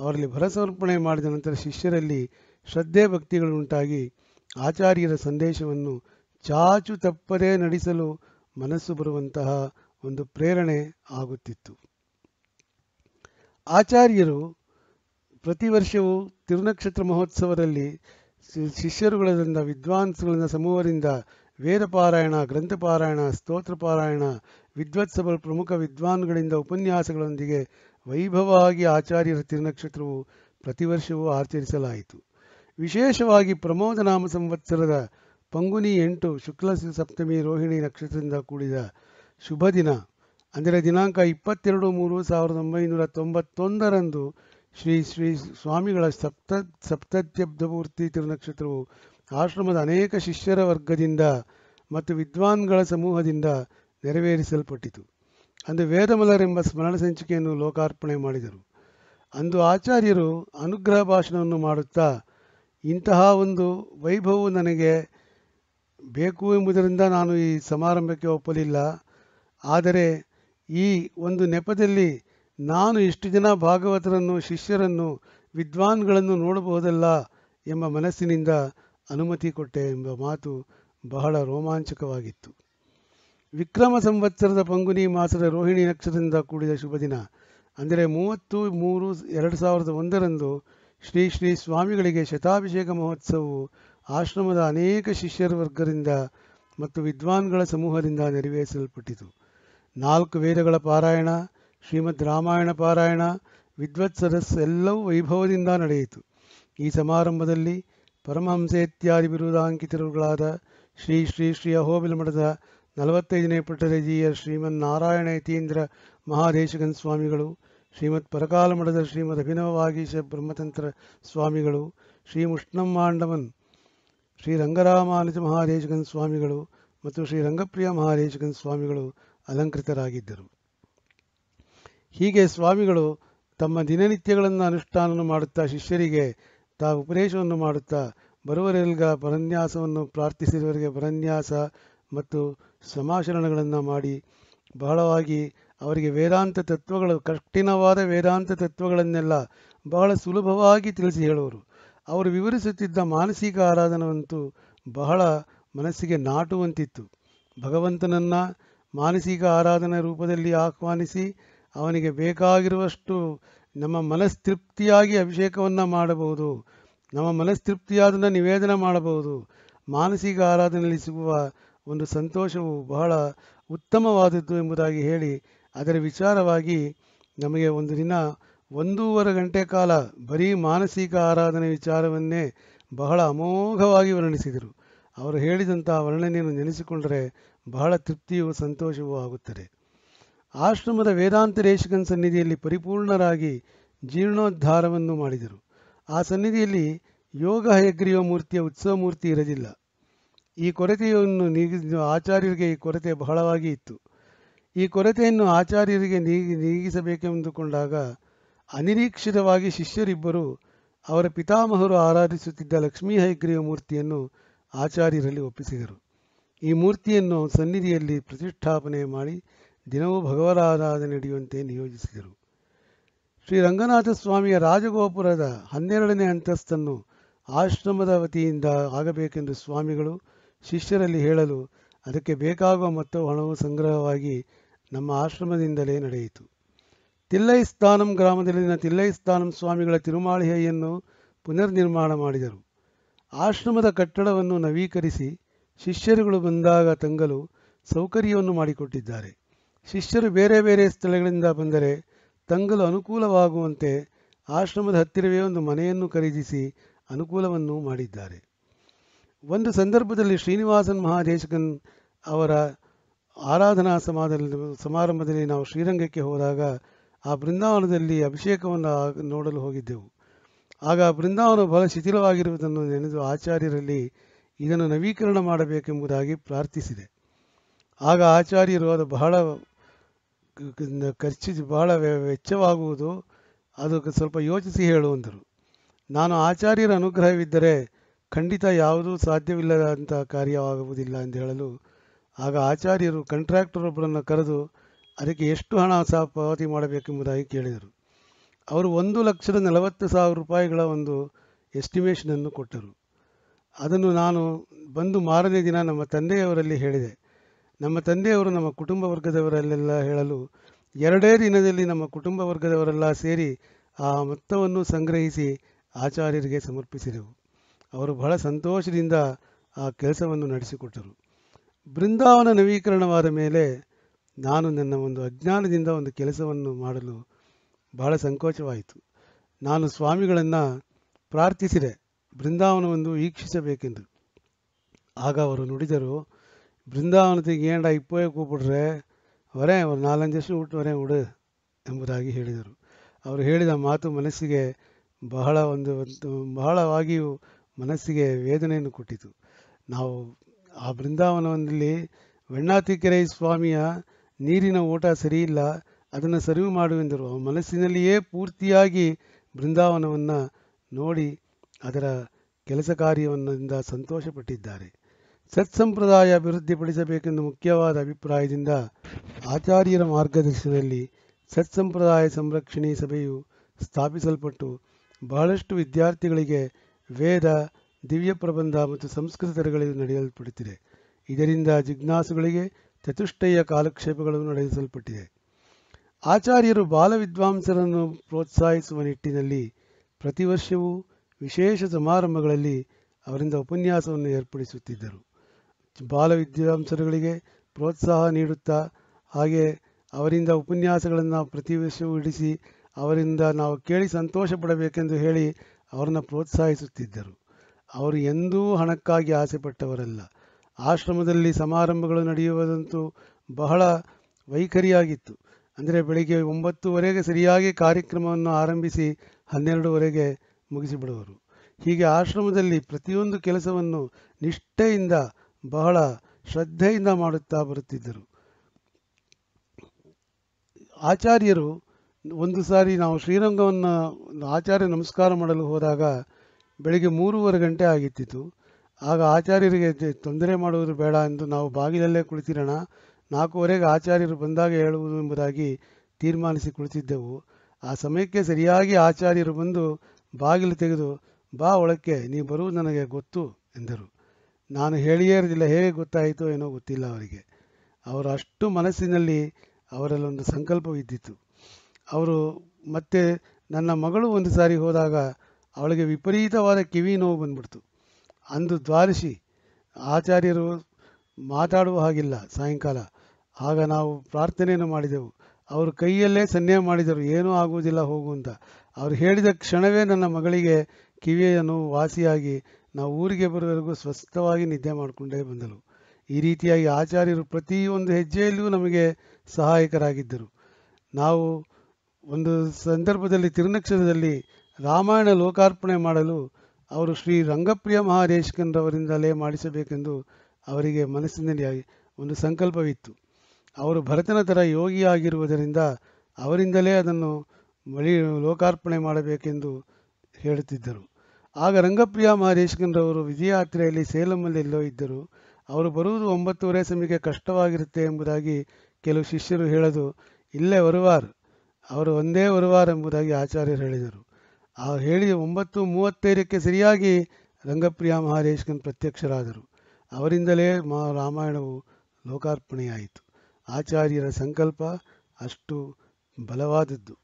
ಅವರಲ್ಲಿ ಭರಸಮರ್ಪಣೆ ಮಾಡಿದ ನಂತರ ಶಿಷ್ಯರಲ್ಲಿ ಶ್ರದ್ಧೆ ಭಕ್ತಿಗಳುಂಟಾಗಿ ಆಚಾರ್ಯರ ಸಂದೇಶವನ್ನು ಚಾಚು ತಪ್ಪದೇ ನಡೆಸಲು ಮನಸ್ಸು ಬರುವಂತಹ ಒಂದು ಪ್ರೇರಣೆ ಆಗುತ್ತಿತ್ತು ಆಚಾರ್ಯರು ಪ್ರತಿ ವರ್ಷವೂ ತಿರುನಕ್ಷತ್ರ ಮಹೋತ್ಸವದಲ್ಲಿ ಶಿಷ್ಯರುಗಳಿಂದ ವಿದ್ವಾಂಸಗಳಿಂದ ಸಮೂಹದಿಂದ ವೇದ ಪಾರಾಯಣ ಗ್ರಂಥ ಪಾರಾಯಣ ಸ್ತೋತ್ರ ಪಾರಾಯಣ ವಿದ್ವತ್ಸಭಾ ಪ್ರಮುಖ ವಿದ್ವಾನ್ಗಳಿಂದ ಉಪನ್ಯಾಸಗಳೊಂದಿಗೆ ವೈಭವವಾಗಿ ಆಚಾರ್ಯರ ತಿರುನಕ್ಷತ್ರವು ಪ್ರತಿವರ್ಷವೂ ಆಚರಿಸಲಾಯಿತು ವಿಶೇಷವಾಗಿ ಪ್ರಮೋದ ನಾಮ ಸಂವತ್ಸರದ ಪಂಗುನಿ ಎಂಟು ಶುಕ್ಲ ಸಪ್ತಮಿ ರೋಹಿಣಿ ನಕ್ಷತ್ರದಿಂದ ಕೂಡಿದ ಶುಭ ದಿನ ಅಂದರೆ ದಿನಾಂಕ ಇಪ್ಪತ್ತೆರಡು ಮೂರು ಸಾವಿರದ ಒಂಬೈನೂರ ತೊಂಬತ್ತೊಂದರಂದು ಶ್ರೀ ಶ್ರೀ ಸ್ವಾಮಿಗಳ ಸಪ್ತ ಸಪ್ತತ್ಯಬ್ಧಮೂರ್ತಿ ತಿರುನಕ್ಷತ್ರವು ಆಶ್ರಮದ ಅನೇಕ ಶಿಷ್ಯರ ವರ್ಗದಿಂದ ಮತ್ತು ವಿದ್ವಾನ್ಗಳ ಸಮೂಹದಿಂದ ನೆರವೇರಿಸಲ್ಪಟ್ಟಿತು ಅಂದು ವೇದಮಲರೆಂಬ ಸ್ಮರಣ ಸಂಚಿಕೆಯನ್ನು ಲೋಕಾರ್ಪಣೆ ಮಾಡಿದರು ಅಂದು ಆಚಾರ್ಯರು ಅನುಗ್ರಹ ಭಾಷಣವನ್ನು ಮಾಡುತ್ತಾ ಇಂತಹ ಒಂದು ವೈಭವವು ನನಗೆ ಬೇಕು ಎಂಬುದರಿಂದ ನಾನು ಈ ಸಮಾರಂಭಕ್ಕೆ ಒಪ್ಪಲಿಲ್ಲ ಆದರೆ ಈ ಒಂದು ನೆಪದಲ್ಲಿ ನಾನು ಇಷ್ಟು ಜನ ಭಾಗವತರನ್ನು ಶಿಷ್ಯರನ್ನು ವಿದ್ವಾನ್ಗಳನ್ನು ನೋಡಬಹುದಲ್ಲ ಎಂಬ ಮನಸ್ಸಿನಿಂದ ಅನುಮತಿ ಕೊಟ್ಟೆ ಎಂಬ ಮಾತು ಬಹಳ ರೋಮಾಂಚಕವಾಗಿತ್ತು ವಿಕ್ರಮ ಸಂವತ್ಸರದ ಪಂಗುನಿ ಮಾಸದ ರೋಹಿಣಿ ನಕ್ಷತ್ರದಿಂದ ಕೂಡಿದ ಶುಭ ದಿನ ಅಂದರೆ ಮೂವತ್ತು ಮೂರು ಎರಡು ಸಾವಿರದ ಒಂದರಂದು ಶ್ರೀ ಶ್ರೀ ಸ್ವಾಮಿಗಳಿಗೆ ಶತಾಭಿಷೇಕ ಮಹೋತ್ಸವವು ಆಶ್ರಮದ ಅನೇಕ ಶಿಷ್ಯರ ವರ್ಗದಿಂದ ಮತ್ತು ವಿದ್ವಾನ್ಗಳ ಸಮೂಹದಿಂದ ನೆರವೇರಿಸಲ್ಪಟ್ಟಿತು ನಾಲ್ಕು ವೇದಗಳ ಪಾರಾಯಣ ಶ್ರೀಮದ್ ರಾಮಾಯಣ ಪಾರಾಯಣ ವಿದ್ವತ್ ಎಲ್ಲವೂ ವೈಭವದಿಂದ ನಡೆಯಿತು ಈ ಸಮಾರಂಭದಲ್ಲಿ ಪರಮಹಂಸೇತ್ಯಾದಿ ಬಿರುದಾಂಕಿತರುಗಳಾದ ಶ್ರೀ ಶ್ರೀ ಶ್ರೀ ಅಹೋಬಿಲ ಮಠದ ನಲವತ್ತೈದನೇ ನಾರಾಯಣ ಯತೀಂದ್ರ ಮಹಾದೇಶಗನ್ ಸ್ವಾಮಿಗಳು ಶ್ರೀಮತ್ ಪರಕಾಲಮಠದ ಶ್ರೀಮದ್ ವಾಗೀಶ ಬ್ರಹ್ಮತಂತ್ರ ಸ್ವಾಮಿಗಳು ಶ್ರೀ ಮುಷ್ಣಮ್ಮಾಂಡವನ್ ಶ್ರೀ ರಂಗರಾಮಾನುಜ ಮಹಾದೇಶಗನ್ ಸ್ವಾಮಿಗಳು ಮತ್ತು ಶ್ರೀ ರಂಗಪ್ರಿಯ ಮಹಾದೇಶಗನ್ ಸ್ವಾಮಿಗಳು ಅಲಂಕೃತರಾಗಿದ್ದರು ಹೀಗೆ ಸ್ವಾಮಿಗಳು ತಮ್ಮ ದಿನನಿತ್ಯಗಳನ್ನು ಅನುಷ್ಠಾನವನ್ನು ಮಾಡುತ್ತಾ ಶಿಷ್ಯರಿಗೆ ತಾವು ಉಪದೇಶವನ್ನು ಮಾಡುತ್ತಾ ಬರುವರೆಲ್ಗ ಪರನ್ಯಾಸವನ್ನು ಪ್ರಾರ್ಥಿಸಿದವರಿಗೆ ಪರನ್ಯಾಸ ಮತ್ತು ಸಮಾಚರಣಗಳನ್ನು ಮಾಡಿ ಬಹಳವಾಗಿ ಅವರಿಗೆ ವೇದಾಂತ ತತ್ವಗಳು ಕಠಿಣವಾದ ವೇದಾಂತ ತತ್ವಗಳನ್ನೆಲ್ಲ ಬಹಳ ಸುಲಭವಾಗಿ ತಿಳಿಸಿ ಹೇಳುವರು ಅವರು ವಿವರಿಸುತ್ತಿದ್ದ ಮಾನಸಿಕ ಆರಾಧನವಂತೂ ಬಹಳ ಮನಸ್ಸಿಗೆ ನಾಟುವಂತಿತ್ತು ಭಗವಂತನನ್ನು ಮಾನಸಿಕ ಆರಾಧನೆ ರೂಪದಲ್ಲಿ ಆಹ್ವಾನಿಸಿ ಅವನಿಗೆ ಬೇಕಾಗಿರುವಷ್ಟು ನಮ್ಮ ಮನಸ್ತೃಪ್ತಿಯಾಗಿ ಅಭಿಷೇಕವನ್ನು ಮಾಡಬಹುದು ನಮ್ಮ ಮನಸ್ತೃಪ್ತಿಯಾದನ್ನು ನಿವೇದನೆ ಮಾಡಬಹುದು ಮಾನಸಿಕ ಆರಾಧನೆಯಲ್ಲಿ ಸಿಗುವ ಒಂದು ಸಂತೋಷವು ಬಹಳ ಉತ್ತಮವಾದದ್ದು ಎಂಬುದಾಗಿ ಹೇಳಿ ಅದರ ವಿಚಾರವಾಗಿ ನಮಗೆ ಒಂದು ದಿನ ಒಂದೂವರೆ ಗಂಟೆ ಕಾಲ ಬರೀ ಮಾನಸಿಕ ಆರಾಧನೆ ವಿಚಾರವನ್ನೇ ಬಹಳ ಅಮೋಘವಾಗಿ ವರ್ಣಿಸಿದರು ಅವರು ಹೇಳಿದಂತಹ ವರ್ಣನೆಯನ್ನು ನೆನೆಸಿಕೊಂಡರೆ ಬಹಳ ತೃಪ್ತಿಯೂ ಸಂತೋಷವೂ ಆಗುತ್ತದೆ ಆಶ್ರಮದ ವೇದಾಂತ ರೇಷಕನ್ ಸನ್ನಿಧಿಯಲ್ಲಿ ಪರಿಪೂರ್ಣರಾಗಿ ಜೀರ್ಣೋದ್ಧಾರವನ್ನು ಮಾಡಿದರು ಆ ಸನ್ನಿಧಿಯಲ್ಲಿ ಯೋಗ ಹೆಗ್ರಿಯೋ ಮೂರ್ತಿಯ ಉತ್ಸವ ಮೂರ್ತಿ ಇರಲಿಲ್ಲ ಈ ಕೊರತೆಯನ್ನು ನೀಗಿ ಆಚಾರ್ಯರಿಗೆ ಈ ಕೊರತೆ ಬಹಳವಾಗಿ ಇತ್ತು ಈ ಕೊರತೆಯನ್ನು ಆಚಾರ್ಯರಿಗೆ ನೀಗಿ ನೀಗಿಸಬೇಕೆಂದುಕೊಂಡಾಗ ಅನಿರೀಕ್ಷಿತವಾಗಿ ಶಿಷ್ಯರಿಬ್ಬರು ಅವರ ಪಿತಾಮಹರು ಆರಾಧಿಸುತ್ತಿದ್ದ ಲಕ್ಷ್ಮೀ ಹೈಗ್ರೀವ ಮೂರ್ತಿಯನ್ನು ಆಚಾರ್ಯರಲ್ಲಿ ಒಪ್ಪಿಸಿದರು ಈ ಮೂರ್ತಿಯನ್ನು ಸನ್ನಿಧಿಯಲ್ಲಿ ಪ್ರತಿಷ್ಠಾಪನೆ ಮಾಡಿ ದಿನವೂ ಭಗವರಾರಾಧನೆ ನಡೆಯುವಂತೆ ನಿಯೋಜಿಸಿದರು ಶ್ರೀ ರಂಗನಾಥ ಸ್ವಾಮಿಯ ರಾಜಗೋಪುರದ ಹನ್ನೆರಡನೇ ಅಂತಸ್ತನ್ನು ಆಶ್ರಮದ ವತಿಯಿಂದ ಆಗಬೇಕೆಂದು ಸ್ವಾಮಿಗಳು ಶಿಷ್ಯರಲ್ಲಿ ಹೇಳಲು ಅದಕ್ಕೆ ಬೇಕಾಗುವ ಮೊತ್ತ ಹಣವು ಸಂಗ್ರಹವಾಗಿ ನಮ್ಮ ಆಶ್ರಮದಿಂದಲೇ ನಡೆಯಿತು ತಿಲ್ಲೈಸ್ಥಾನಂ ಗ್ರಾಮದಲ್ಲಿನ ತಿಲ್ಲೈಸ್ಥಾನಂ ಸ್ವಾಮಿಗಳ ತಿರುಮಾಳಿಹೆಯನ್ನು ಪುನರ್ನಿರ್ಮಾಣ ಮಾಡಿದರು ಆಶ್ರಮದ ಕಟ್ಟಡವನ್ನು ನವೀಕರಿಸಿ ಶಿಷ್ಯರುಗಳು ಬಂದಾಗ ತಂಗಲು ಸೌಕರ್ಯವನ್ನು ಮಾಡಿಕೊಟ್ಟಿದ್ದಾರೆ ಶಿಷ್ಯರು ಬೇರೆ ಬೇರೆ ಸ್ಥಳಗಳಿಂದ ಬಂದರೆ ತಂಗಲು ಅನುಕೂಲವಾಗುವಂತೆ ಆಶ್ರಮದ ಹತ್ತಿರವೇ ಒಂದು ಮನೆಯನ್ನು ಖರೀದಿಸಿ ಅನುಕೂಲವನ್ನು ಮಾಡಿದ್ದಾರೆ ಒಂದು ಸಂದರ್ಭದಲ್ಲಿ ಶ್ರೀನಿವಾಸನ್ ಮಹಾದೇಶಕನ್ ಅವರ ಆರಾಧನಾ ಸಮಾಧ ಸಮಾರಂಭದಲ್ಲಿ ನಾವು ಶ್ರೀರಂಗಕ್ಕೆ ಹೋದಾಗ ಆ ಬೃಂದಾವನದಲ್ಲಿ ಅಭಿಷೇಕವನ್ನು ನೋಡಲು ಹೋಗಿದ್ದೆವು ಆಗ ಬೃಂದಾವನ ಬಹಳ ಶಿಥಿಲವಾಗಿರುವುದನ್ನು ನೆನೆದು ಆಚಾರ್ಯರಲ್ಲಿ ಇದನ್ನು ನವೀಕರಣ ಮಾಡಬೇಕೆಂಬುದಾಗಿ ಪ್ರಾರ್ಥಿಸಿದೆ ಆಗ ಆಚಾರ್ಯರು ಅದು ಬಹಳ ಖರ್ಚಿ ಬಹಳ ವೆಚ್ಚವಾಗುವುದು ಅದಕ್ಕೆ ಸ್ವಲ್ಪ ಯೋಚಿಸಿ ಹೇಳು ನಾನು ಆಚಾರ್ಯರ ಅನುಗ್ರಹವಿದ್ದರೆ ಖಂಡಿತ ಯಾವುದೂ ಸಾಧ್ಯವಿಲ್ಲದಂತಹ ಕಾರ್ಯವಾಗುವುದಿಲ್ಲ ಎಂದು ಹೇಳಲು ಆಗ ಆಚಾರ್ಯರು ಒಬ್ಬರನ್ನು ಕರೆದು ಅದಕ್ಕೆ ಎಷ್ಟು ಹಣ ಸಹ ಪಾವತಿ ಮಾಡಬೇಕೆಂಬುದಾಗಿ ಕೇಳಿದರು ಅವರು ಒಂದು ಲಕ್ಷದ ನಲವತ್ತು ಸಾವಿರ ರೂಪಾಯಿಗಳ ಒಂದು ಎಸ್ಟಿಮೇಷನನ್ನು ಕೊಟ್ಟರು ಅದನ್ನು ನಾನು ಬಂದು ಮಾರನೇ ದಿನ ನಮ್ಮ ತಂದೆಯವರಲ್ಲಿ ಹೇಳಿದೆ ನಮ್ಮ ತಂದೆಯವರು ನಮ್ಮ ಕುಟುಂಬ ವರ್ಗದವರಲ್ಲೆಲ್ಲ ಹೇಳಲು ಎರಡೇ ದಿನದಲ್ಲಿ ನಮ್ಮ ಕುಟುಂಬ ವರ್ಗದವರೆಲ್ಲ ಸೇರಿ ಆ ಮೊತ್ತವನ್ನು ಸಂಗ್ರಹಿಸಿ ಆಚಾರ್ಯರಿಗೆ ಸಮರ್ಪಿಸಿದೆವು ಅವರು ಬಹಳ ಸಂತೋಷದಿಂದ ಆ ಕೆಲಸವನ್ನು ನಡೆಸಿಕೊಟ್ಟರು ಬೃಂದಾವನ ನವೀಕರಣವಾದ ಮೇಲೆ ನಾನು ನನ್ನ ಒಂದು ಅಜ್ಞಾನದಿಂದ ಒಂದು ಕೆಲಸವನ್ನು ಮಾಡಲು ಬಹಳ ಸಂಕೋಚವಾಯಿತು ನಾನು ಸ್ವಾಮಿಗಳನ್ನು ಪ್ರಾರ್ಥಿಸಿದೆ ಬೃಂದಾವನವನ್ನು ವೀಕ್ಷಿಸಬೇಕೆಂದು ಆಗ ಅವರು ನುಡಿದರು ಬೃಂದಾವನತಿಗೆ ಏಂಡ ಇಪ್ಪೋಯ ಕೂಪಿಡ್ರೆ ಅವರೇ ಅವ್ರು ನಾಲ್ಕು ದಿವಸ ಹುಟ್ಟುವರೆ ಉಡು ಎಂಬುದಾಗಿ ಹೇಳಿದರು ಅವರು ಹೇಳಿದ ಮಾತು ಮನಸ್ಸಿಗೆ ಬಹಳ ಒಂದು ಬಹಳವಾಗಿಯೂ ಮನಸ್ಸಿಗೆ ವೇದನೆಯನ್ನು ಕೊಟ್ಟಿತು ನಾವು ಆ ಬೃಂದಾವನದಲ್ಲಿ ವೆಣ್ಣಾತಿಕೆರೆ ಸ್ವಾಮಿಯ ನೀರಿನ ಓಟ ಸರಿಯಿಲ್ಲ ಅದನ್ನು ಸರಿವು ಮಾಡುವೆಂದರು ಅವನ ಮನಸ್ಸಿನಲ್ಲಿಯೇ ಪೂರ್ತಿಯಾಗಿ ಬೃಂದಾವನವನ್ನು ನೋಡಿ ಅದರ ಕೆಲಸ ಕಾರ್ಯವನ್ನಿಂದ ಸಂತೋಷಪಟ್ಟಿದ್ದಾರೆ ಸತ್ಸಂಪ್ರದಾಯ ಅಭಿವೃದ್ಧಿಪಡಿಸಬೇಕೆಂದು ಮುಖ್ಯವಾದ ಅಭಿಪ್ರಾಯದಿಂದ ಆಚಾರ್ಯರ ಮಾರ್ಗದರ್ಶನದಲ್ಲಿ ಸತ್ಸಂಪ್ರದಾಯ ಸಂರಕ್ಷಣೆ ಸಭೆಯು ಸ್ಥಾಪಿಸಲ್ಪಟ್ಟು ಬಹಳಷ್ಟು ವಿದ್ಯಾರ್ಥಿಗಳಿಗೆ ವೇದ ದಿವ್ಯ ಪ್ರಬಂಧ ಮತ್ತು ಸಂಸ್ಕೃತ ತೆರೆಗಳಲ್ಲಿ ನಡೆಯಲ್ಪಡುತ್ತಿದೆ ಇದರಿಂದ ಜಿಜ್ಞಾಸುಗಳಿಗೆ ಚತುಷ್ಟಯ ಕಾಲಕ್ಷೇಪಗಳು ನಡೆಸಲ್ಪಟ್ಟಿದೆ ಆಚಾರ್ಯರು ಬಾಲ ವಿದ್ವಾಂಸರನ್ನು ಪ್ರೋತ್ಸಾಹಿಸುವ ನಿಟ್ಟಿನಲ್ಲಿ ಪ್ರತಿ ವರ್ಷವೂ ವಿಶೇಷ ಸಮಾರಂಭಗಳಲ್ಲಿ ಅವರಿಂದ ಉಪನ್ಯಾಸವನ್ನು ಏರ್ಪಡಿಸುತ್ತಿದ್ದರು ಬಾಲ ವಿದ್ವಾಂಸರುಗಳಿಗೆ ಪ್ರೋತ್ಸಾಹ ನೀಡುತ್ತಾ ಹಾಗೆ ಅವರಿಂದ ಉಪನ್ಯಾಸಗಳನ್ನು ಪ್ರತಿ ವರ್ಷವೂ ಇಡಿಸಿ ಅವರಿಂದ ನಾವು ಕೇಳಿ ಸಂತೋಷ ಪಡಬೇಕೆಂದು ಹೇಳಿ ಅವರನ್ನು ಪ್ರೋತ್ಸಾಹಿಸುತ್ತಿದ್ದರು ಅವರು ಎಂದೂ ಹಣಕ್ಕಾಗಿ ಆಸೆಪಟ್ಟವರಲ್ಲ ಆಶ್ರಮದಲ್ಲಿ ಸಮಾರಂಭಗಳು ನಡೆಯುವುದಂತೂ ಬಹಳ ವೈಖರಿಯಾಗಿತ್ತು ಅಂದರೆ ಬೆಳಿಗ್ಗೆ ಒಂಬತ್ತುವರೆಗೆ ಸರಿಯಾಗಿ ಕಾರ್ಯಕ್ರಮವನ್ನು ಆರಂಭಿಸಿ ಹನ್ನೆರಡುವರೆಗೆ ಮುಗಿಸಿಬಿಡುವರು ಹೀಗೆ ಆಶ್ರಮದಲ್ಲಿ ಪ್ರತಿಯೊಂದು ಕೆಲಸವನ್ನು ನಿಷ್ಠೆಯಿಂದ ಬಹಳ ಶ್ರದ್ಧೆಯಿಂದ ಮಾಡುತ್ತಾ ಬರುತ್ತಿದ್ದರು ಆಚಾರ್ಯರು ಒಂದು ಸಾರಿ ನಾವು ಶ್ರೀರಂಗವನ್ನು ಆಚಾರ್ಯ ನಮಸ್ಕಾರ ಮಾಡಲು ಹೋದಾಗ ಬೆಳಿಗ್ಗೆ ಮೂರುವರೆ ಗಂಟೆ ಆಗಿತ್ತಿತ್ತು ಆಗ ಆಚಾರ್ಯರಿಗೆ ತೊಂದರೆ ಮಾಡುವುದು ಬೇಡ ಎಂದು ನಾವು ಬಾಗಿಲಲ್ಲೇ ಕುಳಿತಿರೋಣ ನಾಲ್ಕೂವರೆಗೆ ಆಚಾರ್ಯರು ಬಂದಾಗ ಹೇಳುವುದು ಎಂಬುದಾಗಿ ತೀರ್ಮಾನಿಸಿ ಕುಳಿತಿದ್ದೆವು ಆ ಸಮಯಕ್ಕೆ ಸರಿಯಾಗಿ ಆಚಾರ್ಯರು ಬಂದು ಬಾಗಿಲು ತೆಗೆದು ಬಾ ಒಳಕ್ಕೆ ನೀವು ಬರುವುದು ನನಗೆ ಗೊತ್ತು ಎಂದರು ನಾನು ಹೇಳಿಯೇ ಇರಲಿಲ್ಲ ಹೇಗೆ ಗೊತ್ತಾಯಿತು ಏನೋ ಗೊತ್ತಿಲ್ಲ ಅವರಿಗೆ ಅವರ ಅಷ್ಟು ಮನಸ್ಸಿನಲ್ಲಿ ಅವರಲ್ಲೊಂದು ಸಂಕಲ್ಪವಿದ್ದಿತ್ತು ಅವರು ಮತ್ತೆ ನನ್ನ ಮಗಳು ಒಂದು ಸಾರಿ ಹೋದಾಗ ಅವಳಿಗೆ ವಿಪರೀತವಾದ ಕಿವಿ ನೋವು ಬಂದ್ಬಿಡ್ತು ಅಂದು ದ್ವಾದಶಿ ಆಚಾರ್ಯರು ಮಾತಾಡುವ ಹಾಗಿಲ್ಲ ಸಾಯಂಕಾಲ ಆಗ ನಾವು ಪ್ರಾರ್ಥನೆಯನ್ನು ಮಾಡಿದೆವು ಅವರು ಕೈಯಲ್ಲೇ ಸನ್ನೆ ಮಾಡಿದರು ಏನೂ ಆಗುವುದಿಲ್ಲ ಹೋಗು ಅಂತ ಅವರು ಹೇಳಿದ ಕ್ಷಣವೇ ನನ್ನ ಮಗಳಿಗೆ ಕಿವಿಯ ನೋವು ವಾಸಿಯಾಗಿ ನಾವು ಊರಿಗೆ ಬರುವವರೆಗೂ ಸ್ವಸ್ಥವಾಗಿ ನಿದ್ದೆ ಮಾಡಿಕೊಂಡೇ ಬಂದಳು ಈ ರೀತಿಯಾಗಿ ಆಚಾರ್ಯರು ಪ್ರತಿಯೊಂದು ಹೆಜ್ಜೆಯಲ್ಲೂ ನಮಗೆ ಸಹಾಯಕರಾಗಿದ್ದರು ನಾವು ಒಂದು ಸಂದರ್ಭದಲ್ಲಿ ತಿರುನಕ್ಷತ್ರದಲ್ಲಿ ರಾಮಾಯಣ ಲೋಕಾರ್ಪಣೆ ಮಾಡಲು ಅವರು ಶ್ರೀ ರಂಗಪ್ರಿಯ ಮಹಾದೇಶಕನ್ರವರಿಂದಲೇ ಮಾಡಿಸಬೇಕೆಂದು ಅವರಿಗೆ ಮನಸ್ಸಿನಲ್ಲಿ ಒಂದು ಸಂಕಲ್ಪವಿತ್ತು ಅವರು ಭರತನ ಥರ ಯೋಗಿಯಾಗಿರುವುದರಿಂದ ಅವರಿಂದಲೇ ಅದನ್ನು ಮಳಿ ಲೋಕಾರ್ಪಣೆ ಮಾಡಬೇಕೆಂದು ಹೇಳುತ್ತಿದ್ದರು ಆಗ ರಂಗಪ್ರಿಯ ಮಹಾದೇಶಕನ್ರವರು ವಿಜಯಾತ್ರೆಯಲ್ಲಿ ಸೇಲಂನಲ್ಲಿ ಎಲ್ಲೋ ಇದ್ದರು ಅವರು ಬರುವುದು ಒಂಬತ್ತೂವರೆ ಸಮಯಕ್ಕೆ ಕಷ್ಟವಾಗಿರುತ್ತೆ ಎಂಬುದಾಗಿ ಕೆಲವು ಶಿಷ್ಯರು ಹೇಳೋದು ಇಲ್ಲೇ ಬರುವಾರು ಅವರು ಒಂದೇ ಉರುವಾರ ಎಂಬುದಾಗಿ ಆಚಾರ್ಯರು ಹೇಳಿದರು ಆ ಹೇಳಿ ಒಂಬತ್ತು ಮೂವತ್ತೈದಕ್ಕೆ ಸರಿಯಾಗಿ ರಂಗಪ್ರಿಯ ಮಹಾರೇಶ್ಕನ್ ಪ್ರತ್ಯಕ್ಷರಾದರು ಅವರಿಂದಲೇ ಮಾ ರಾಮಾಯಣವು ಲೋಕಾರ್ಪಣೆಯಾಯಿತು ಆಚಾರ್ಯರ ಸಂಕಲ್ಪ ಅಷ್ಟು ಬಲವಾದದ್ದು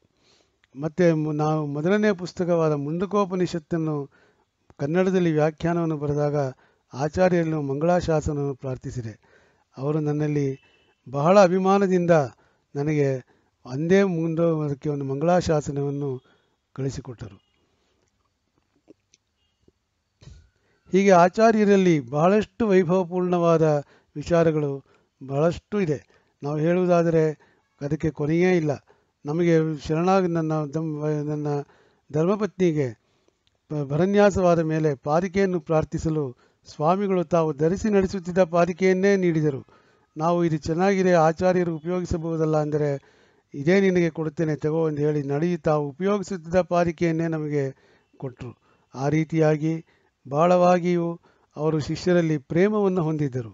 ಮತ್ತು ನಾವು ಮೊದಲನೇ ಪುಸ್ತಕವಾದ ಮುಂಡಕೋಪನಿಷತ್ತನ್ನು ಕನ್ನಡದಲ್ಲಿ ವ್ಯಾಖ್ಯಾನವನ್ನು ಬರೆದಾಗ ಆಚಾರ್ಯರನ್ನು ಮಂಗಳಾಶಾಸನವನ್ನು ಪ್ರಾರ್ಥಿಸಿದೆ ಅವರು ನನ್ನಲ್ಲಿ ಬಹಳ ಅಭಿಮಾನದಿಂದ ನನಗೆ ಅಂದೇ ಮುಂದೆ ಒಂದು ಒಂದು ಶಾಸನವನ್ನು ಕಳಿಸಿಕೊಟ್ಟರು ಹೀಗೆ ಆಚಾರ್ಯರಲ್ಲಿ ಬಹಳಷ್ಟು ವೈಭವಪೂರ್ಣವಾದ ವಿಚಾರಗಳು ಬಹಳಷ್ಟು ಇದೆ ನಾವು ಹೇಳುವುದಾದರೆ ಅದಕ್ಕೆ ಕೊನೆಯೇ ಇಲ್ಲ ನಮಗೆ ಶರಣಾಗಿ ನನ್ನ ನನ್ನ ಧರ್ಮಪತ್ನಿಗೆ ಭರನ್ಯಾಸವಾದ ಮೇಲೆ ಪಾರಿಕೆಯನ್ನು ಪ್ರಾರ್ಥಿಸಲು ಸ್ವಾಮಿಗಳು ತಾವು ಧರಿಸಿ ನಡೆಸುತ್ತಿದ್ದ ಪಾದಿಕೆಯನ್ನೇ ನೀಡಿದರು ನಾವು ಇದು ಚೆನ್ನಾಗಿದೆ ಆಚಾರ್ಯರು ಉಪಯೋಗಿಸಬಹುದಲ್ಲ ಅಂದರೆ ಇದೇ ನಿನಗೆ ಕೊಡುತ್ತೇನೆ ತಗೋ ಎಂದು ಹೇಳಿ ನಡೆಯುತ್ತಾ ಉಪಯೋಗಿಸುತ್ತಿದ್ದ ಪಾಲಿಕೆಯನ್ನೇ ನಮಗೆ ಕೊಟ್ಟರು ಆ ರೀತಿಯಾಗಿ ಬಹಳವಾಗಿಯೂ ಅವರು ಶಿಷ್ಯರಲ್ಲಿ ಪ್ರೇಮವನ್ನು ಹೊಂದಿದ್ದರು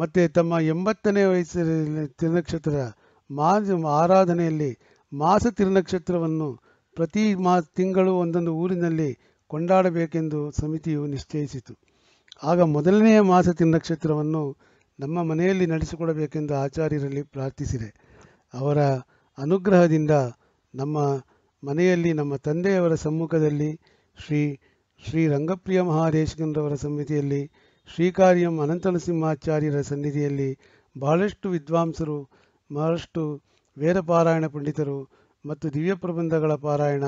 ಮತ್ತು ತಮ್ಮ ಎಂಬತ್ತನೇ ವಯಸ್ಸಿನ ತಿರುನಕ್ಷತ್ರ ಮಾ ಆರಾಧನೆಯಲ್ಲಿ ಮಾಸ ತಿರುನಕ್ಷತ್ರವನ್ನು ಪ್ರತಿ ಮಾ ತಿಂಗಳು ಒಂದೊಂದು ಊರಿನಲ್ಲಿ ಕೊಂಡಾಡಬೇಕೆಂದು ಸಮಿತಿಯು ನಿಶ್ಚಯಿಸಿತು ಆಗ ಮೊದಲನೆಯ ಮಾಸ ತಿರುನಕ್ಷತ್ರವನ್ನು ನಮ್ಮ ಮನೆಯಲ್ಲಿ ನಡೆಸಿಕೊಡಬೇಕೆಂದು ಆಚಾರ್ಯರಲ್ಲಿ ಪ್ರಾರ್ಥಿಸಿದೆ ಅವರ ಅನುಗ್ರಹದಿಂದ ನಮ್ಮ ಮನೆಯಲ್ಲಿ ನಮ್ಮ ತಂದೆಯವರ ಸಮ್ಮುಖದಲ್ಲಿ ಶ್ರೀ ಶ್ರೀ ರಂಗಪ್ರಿಯ ಮಹಾದೇಶಿಕನ್ರವರ ಸಮಿತಿಯಲ್ಲಿ ಶ್ರೀಕಾರ್ಯಂ ನರಸಿಂಹಾಚಾರ್ಯರ ಸನ್ನಿಧಿಯಲ್ಲಿ ಬಹಳಷ್ಟು ವಿದ್ವಾಂಸರು ಬಹಳಷ್ಟು ಪಾರಾಯಣ ಪಂಡಿತರು ಮತ್ತು ದಿವ್ಯ ಪ್ರಬಂಧಗಳ ಪಾರಾಯಣ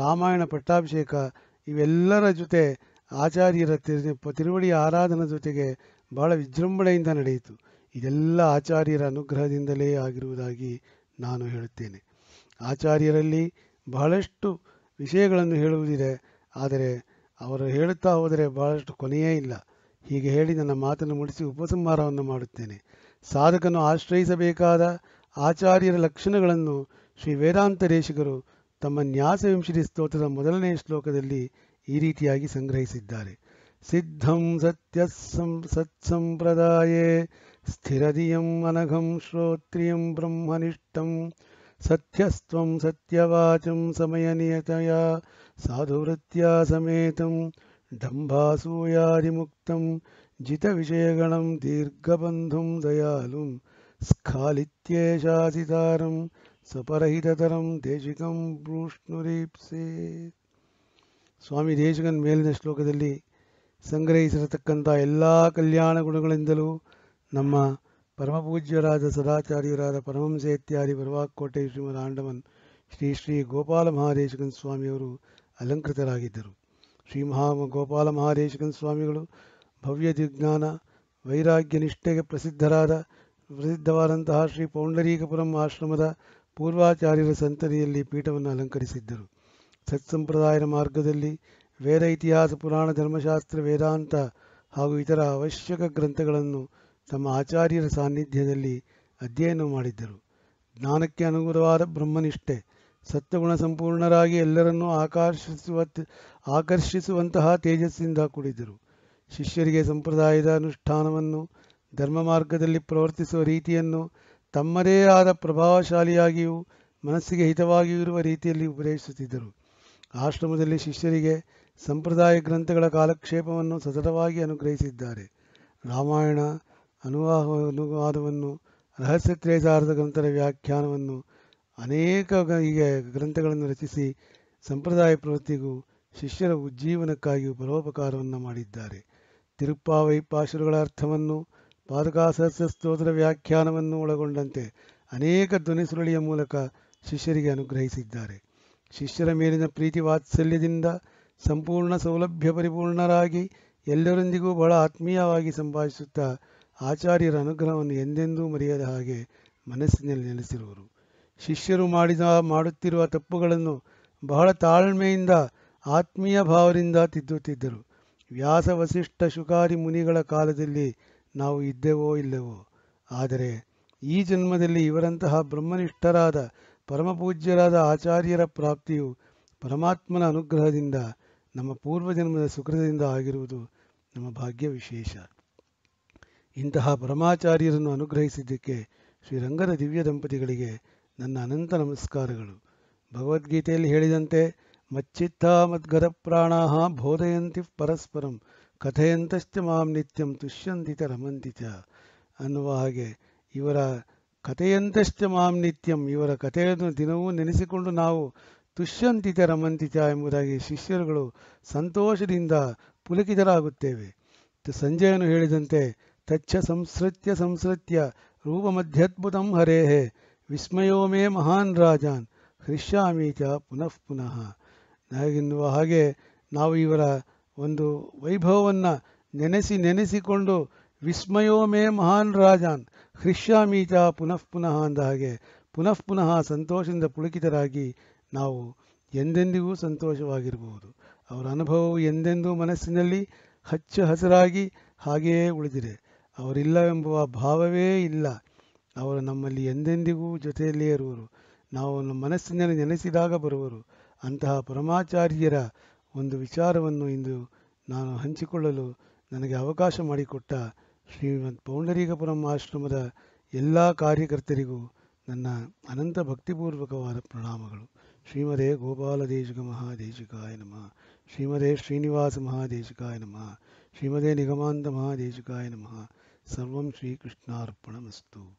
ರಾಮಾಯಣ ಪಟ್ಟಾಭಿಷೇಕ ಇವೆಲ್ಲರ ಜೊತೆ ಆಚಾರ್ಯರ ತಿರುವಳಿ ಆರಾಧನೆ ಜೊತೆಗೆ ಬಹಳ ವಿಜೃಂಭಣೆಯಿಂದ ನಡೆಯಿತು ಇದೆಲ್ಲ ಆಚಾರ್ಯರ ಅನುಗ್ರಹದಿಂದಲೇ ಆಗಿರುವುದಾಗಿ ನಾನು ಹೇಳುತ್ತೇನೆ ಆಚಾರ್ಯರಲ್ಲಿ ಬಹಳಷ್ಟು ವಿಷಯಗಳನ್ನು ಹೇಳುವುದಿದೆ ಆದರೆ ಅವರು ಹೇಳುತ್ತಾ ಹೋದರೆ ಬಹಳಷ್ಟು ಕೊನೆಯೇ ಇಲ್ಲ ಹೀಗೆ ಹೇಳಿ ನನ್ನ ಮಾತನ್ನು ಮುಡಿಸಿ ಉಪಸಂಹಾರವನ್ನು ಮಾಡುತ್ತೇನೆ ಸಾಧಕನು ಆಶ್ರಯಿಸಬೇಕಾದ ಆಚಾರ್ಯರ ಲಕ್ಷಣಗಳನ್ನು ಶ್ರೀ ವೇದಾಂತ ದೇಶಿಕರು ತಮ್ಮ ನ್ಯಾಸವಿಂಶತಿ ಸ್ತೋತ್ರದ ಮೊದಲನೇ ಶ್ಲೋಕದಲ್ಲಿ ಈ ರೀತಿಯಾಗಿ ಸಂಗ್ರಹಿಸಿದ್ದಾರೆ ಸಿದ್ಧಂ ಸತ್ಯ ಸತ್ಸಂಪ್ರದಾಯೇ ಸ್ಥಿರದಿಯಂ ಅನಹಂ ಶ್ರೋತ್ರಿಯಂ ಬ್ರಹ್ಮನಿಷ್ಠಂ ಸತ್ಯಸ್ತ್ವಂ ಸತ್ಯವಾಚಂ ಸಮಯನಿಯತಯಾ ಸಾದುವ್ರತ್ಯಾ ಸಮೇತಂ ಢಂಭಾಸುಯಾದಿಮುಕ್ತಂ ಜಿತವಿಷೇಯಗಣಂ ದೀರ್ಘಬಂಧುಂ ದಯಾಲುಂ ಸ್ಕಾಲಿತ್ಯೇಷಾಸಿತ ารಂ सुपರಹಿತತರಂ ದೈಶಿಕಂ કૃಷ್ಣುರೀಪ್ಸೆ ಸ್ವಾಮಿ ದೇಶಕನ ಮೇಲಿನ ಶ್ಲೋಕದಲ್ಲಿ ಸಂಗ್ರಹಿಸತಕ್ಕಂತ ಎಲ್ಲಾ ಕಲ್ಯಾಣ ಗುಣಗಳೆಂದಲೋ ನಮ್ಮ ಪರಮಪೂಜ್ಯರಾದ ಸದಾಚಾರ್ಯರಾದ ಪರಮಹಂಸೇತ್ಯಾದಿ ಬರವಾಕೋಟೆ ಶ್ರೀಮದ್ ಆಂಡಮನ್ ಶ್ರೀ ಶ್ರೀ ಗೋಪಾಲ ಮಹಾದೇಶಿಕನ್ ಸ್ವಾಮಿಯವರು ಅಲಂಕೃತರಾಗಿದ್ದರು ಶ್ರೀ ಮಹಾ ಗೋಪಾಲ ಮಹಾದೇಶಕನ ಸ್ವಾಮಿಗಳು ಭವ್ಯ ದಿಜ್ಞಾನ ವೈರಾಗ್ಯ ನಿಷ್ಠೆಗೆ ಪ್ರಸಿದ್ಧರಾದ ಪ್ರಸಿದ್ಧವಾದಂತಹ ಶ್ರೀ ಪೌಂಡರೀಕಪುರಂ ಆಶ್ರಮದ ಪೂರ್ವಾಚಾರ್ಯರ ಸಂತತಿಯಲ್ಲಿ ಪೀಠವನ್ನು ಅಲಂಕರಿಸಿದ್ದರು ಸತ್ಸಂಪ್ರದಾಯದ ಮಾರ್ಗದಲ್ಲಿ ವೇದ ಇತಿಹಾಸ ಪುರಾಣ ಧರ್ಮಶಾಸ್ತ್ರ ವೇದಾಂತ ಹಾಗೂ ಇತರ ಅವಶ್ಯಕ ಗ್ರಂಥಗಳನ್ನು ತಮ್ಮ ಆಚಾರ್ಯರ ಸಾನ್ನಿಧ್ಯದಲ್ಲಿ ಅಧ್ಯಯನ ಮಾಡಿದ್ದರು ಜ್ಞಾನಕ್ಕೆ ಅನುಗುಣವಾದ ಬ್ರಹ್ಮನಿಷ್ಠೆ ಸತ್ವಗುಣ ಸಂಪೂರ್ಣರಾಗಿ ಎಲ್ಲರನ್ನೂ ಆಕರ್ಷಿಸುವ ಆಕರ್ಷಿಸುವಂತಹ ತೇಜಸ್ಸಿಂದ ಕೂಡಿದ್ದರು ಶಿಷ್ಯರಿಗೆ ಸಂಪ್ರದಾಯದ ಅನುಷ್ಠಾನವನ್ನು ಧರ್ಮ ಮಾರ್ಗದಲ್ಲಿ ಪ್ರವರ್ತಿಸುವ ರೀತಿಯನ್ನು ತಮ್ಮದೇ ಆದ ಪ್ರಭಾವಶಾಲಿಯಾಗಿಯೂ ಮನಸ್ಸಿಗೆ ಹಿತವಾಗಿಯೂ ಇರುವ ರೀತಿಯಲ್ಲಿ ಉಪದೇಶಿಸುತ್ತಿದ್ದರು ಆಶ್ರಮದಲ್ಲಿ ಶಿಷ್ಯರಿಗೆ ಸಂಪ್ರದಾಯ ಗ್ರಂಥಗಳ ಕಾಲಕ್ಷೇಪವನ್ನು ಸತತವಾಗಿ ಅನುಗ್ರಹಿಸಿದ್ದಾರೆ ರಾಮಾಯಣ ಅನುವಾಹ ಅನುವಾದವನ್ನು ರಹಸ್ಯ ತ್ರೇತಾರ್ಧ ಗ್ರಂಥದ ವ್ಯಾಖ್ಯಾನವನ್ನು ಅನೇಕ ಹೀಗೆ ಗ್ರಂಥಗಳನ್ನು ರಚಿಸಿ ಸಂಪ್ರದಾಯ ಪ್ರವೃತ್ತಿಗೂ ಶಿಷ್ಯರ ಉಜ್ಜೀವನಕ್ಕಾಗಿಯೂ ಪರೋಪಕಾರವನ್ನು ಮಾಡಿದ್ದಾರೆ ತಿರುಪ್ಪಾವೈ ಪಾಶುರಗಳ ಅರ್ಥವನ್ನು ಪಾದಕಾಸಹಸ್ರ ಸ್ತೋತ್ರ ವ್ಯಾಖ್ಯಾನವನ್ನು ಒಳಗೊಂಡಂತೆ ಅನೇಕ ಧ್ವನಿ ಸುರುಳಿಯ ಮೂಲಕ ಶಿಷ್ಯರಿಗೆ ಅನುಗ್ರಹಿಸಿದ್ದಾರೆ ಶಿಷ್ಯರ ಮೇಲಿನ ಪ್ರೀತಿ ವಾತ್ಸಲ್ಯದಿಂದ ಸಂಪೂರ್ಣ ಸೌಲಭ್ಯ ಪರಿಪೂರ್ಣರಾಗಿ ಎಲ್ಲರೊಂದಿಗೂ ಬಹಳ ಆತ್ಮೀಯವಾಗಿ ಸಂಭಾಷಿಸುತ್ತಾ ಆಚಾರ್ಯರ ಅನುಗ್ರಹವನ್ನು ಎಂದೆಂದೂ ಮರೆಯದ ಹಾಗೆ ಮನಸ್ಸಿನಲ್ಲಿ ನೆಲೆಸಿರುವರು ಶಿಷ್ಯರು ಮಾಡಿದ ಮಾಡುತ್ತಿರುವ ತಪ್ಪುಗಳನ್ನು ಬಹಳ ತಾಳ್ಮೆಯಿಂದ ಆತ್ಮೀಯ ಭಾವದಿಂದ ತಿದ್ದುತ್ತಿದ್ದರು ವ್ಯಾಸ ವಸಿಷ್ಠ ಶುಕಾರಿ ಮುನಿಗಳ ಕಾಲದಲ್ಲಿ ನಾವು ಇದ್ದೆವೋ ಇಲ್ಲವೋ ಆದರೆ ಈ ಜನ್ಮದಲ್ಲಿ ಇವರಂತಹ ಬ್ರಹ್ಮನಿಷ್ಠರಾದ ಪರಮಪೂಜ್ಯರಾದ ಆಚಾರ್ಯರ ಪ್ರಾಪ್ತಿಯು ಪರಮಾತ್ಮನ ಅನುಗ್ರಹದಿಂದ ನಮ್ಮ ಪೂರ್ವಜನ್ಮದ ಸುಕೃತದಿಂದ ಆಗಿರುವುದು ನಮ್ಮ ಭಾಗ್ಯ ವಿಶೇಷ ಇಂತಹ ಪರಮಾಚಾರ್ಯರನ್ನು ಅನುಗ್ರಹಿಸಿದ್ದಕ್ಕೆ ಶ್ರೀರಂಗದ ದಿವ್ಯ ದಂಪತಿಗಳಿಗೆ ನನ್ನ ಅನಂತ ನಮಸ್ಕಾರಗಳು ಭಗವದ್ಗೀತೆಯಲ್ಲಿ ಹೇಳಿದಂತೆ ಮಚ್ಚಿತ್ತಾ ಮದ್ಗದಪ್ರಾಣಾ ಬೋಧಯಂತಿ ಪರಸ್ಪರಂ ಕಥೆಯಂತಶ್ಚ ಮಾಂ ನಿತ್ಯಂ ತುಷ್ಯಂತಿತ ರಮಂತಿತ ಅನ್ನುವ ಹಾಗೆ ಇವರ ಕಥೆಯಂತಶ್ಚ ಮಾಂ ನಿತ್ಯಂ ಇವರ ಕಥೆಯನ್ನು ದಿನವೂ ನೆನೆಸಿಕೊಂಡು ನಾವು ತುಷ್ಯಂತಿತ ರಮಂತಿತ ಎಂಬುದಾಗಿ ಶಿಷ್ಯರುಗಳು ಸಂತೋಷದಿಂದ ಪುಲಕಿತರಾಗುತ್ತೇವೆ ಸಂಜೆಯನ್ನು ಹೇಳಿದಂತೆ ತಚ್ಚ ಸಂಸೃತ್ಯ ಸಂಸೃತ್ಯ ರೂಪಮಧ್ಯದ್ಭುತಂ ಹರೇ ವಿಸ್ಮಯೋ ಮೇ ಮಹಾನ್ ರಾಜಾನ್ ಚ ಪುನಃ ಪುನಃ ನನಗಿನ್ನುವ ಹಾಗೆ ನಾವು ಇವರ ಒಂದು ವೈಭವವನ್ನು ನೆನೆಸಿ ನೆನೆಸಿಕೊಂಡು ವಿಸ್ಮಯೋ ಮೇ ಮಹಾನ್ ರಾಜಾನ್ ಚ ಪುನಃ ಪುನಃ ಅಂದ ಹಾಗೆ ಪುನಃ ಪುನಃ ಸಂತೋಷದಿಂದ ಪುಳುಕಿತರಾಗಿ ನಾವು ಎಂದೆಂದಿಗೂ ಸಂತೋಷವಾಗಿರಬಹುದು ಅವರ ಅನುಭವವು ಎಂದೆಂದೂ ಮನಸ್ಸಿನಲ್ಲಿ ಹಚ್ಚ ಹಸಿರಾಗಿ ಹಾಗೆಯೇ ಉಳಿದಿದೆ ಎಂಬುವ ಭಾವವೇ ಇಲ್ಲ ಅವರು ನಮ್ಮಲ್ಲಿ ಎಂದೆಂದಿಗೂ ಜೊತೆಯಲ್ಲೇ ಇರುವರು ನಾವು ನಮ್ಮ ಮನಸ್ಸಿನಲ್ಲಿ ನೆನೆಸಿದಾಗ ಬರುವರು ಅಂತಹ ಪರಮಾಚಾರ್ಯರ ಒಂದು ವಿಚಾರವನ್ನು ಇಂದು ನಾನು ಹಂಚಿಕೊಳ್ಳಲು ನನಗೆ ಅವಕಾಶ ಮಾಡಿಕೊಟ್ಟ ಶ್ರೀಮದ್ ಪೌಂಡರೀಕಪುರಂ ಆಶ್ರಮದ ಎಲ್ಲ ಕಾರ್ಯಕರ್ತರಿಗೂ ನನ್ನ ಅನಂತ ಭಕ್ತಿಪೂರ್ವಕವಾದ ಪ್ರಣಾಮಗಳು ಶ್ರೀಮದೇ ದೇಶಿಕ ಮಹಾದೇಶಿಕಾಯ ನಮಃ ಶ್ರೀಮದೇ ಶ್ರೀನಿವಾಸ ಮಹಾದೇಶಿಕಾಯ ನಮಃ ಶ್ರೀಮದೇ ನಿಗಮಾಂತ ಮಹಾದೇಶಿಕಾಯ ನಮಃ सर्वं श्रीकृष्णार्पणमस्तु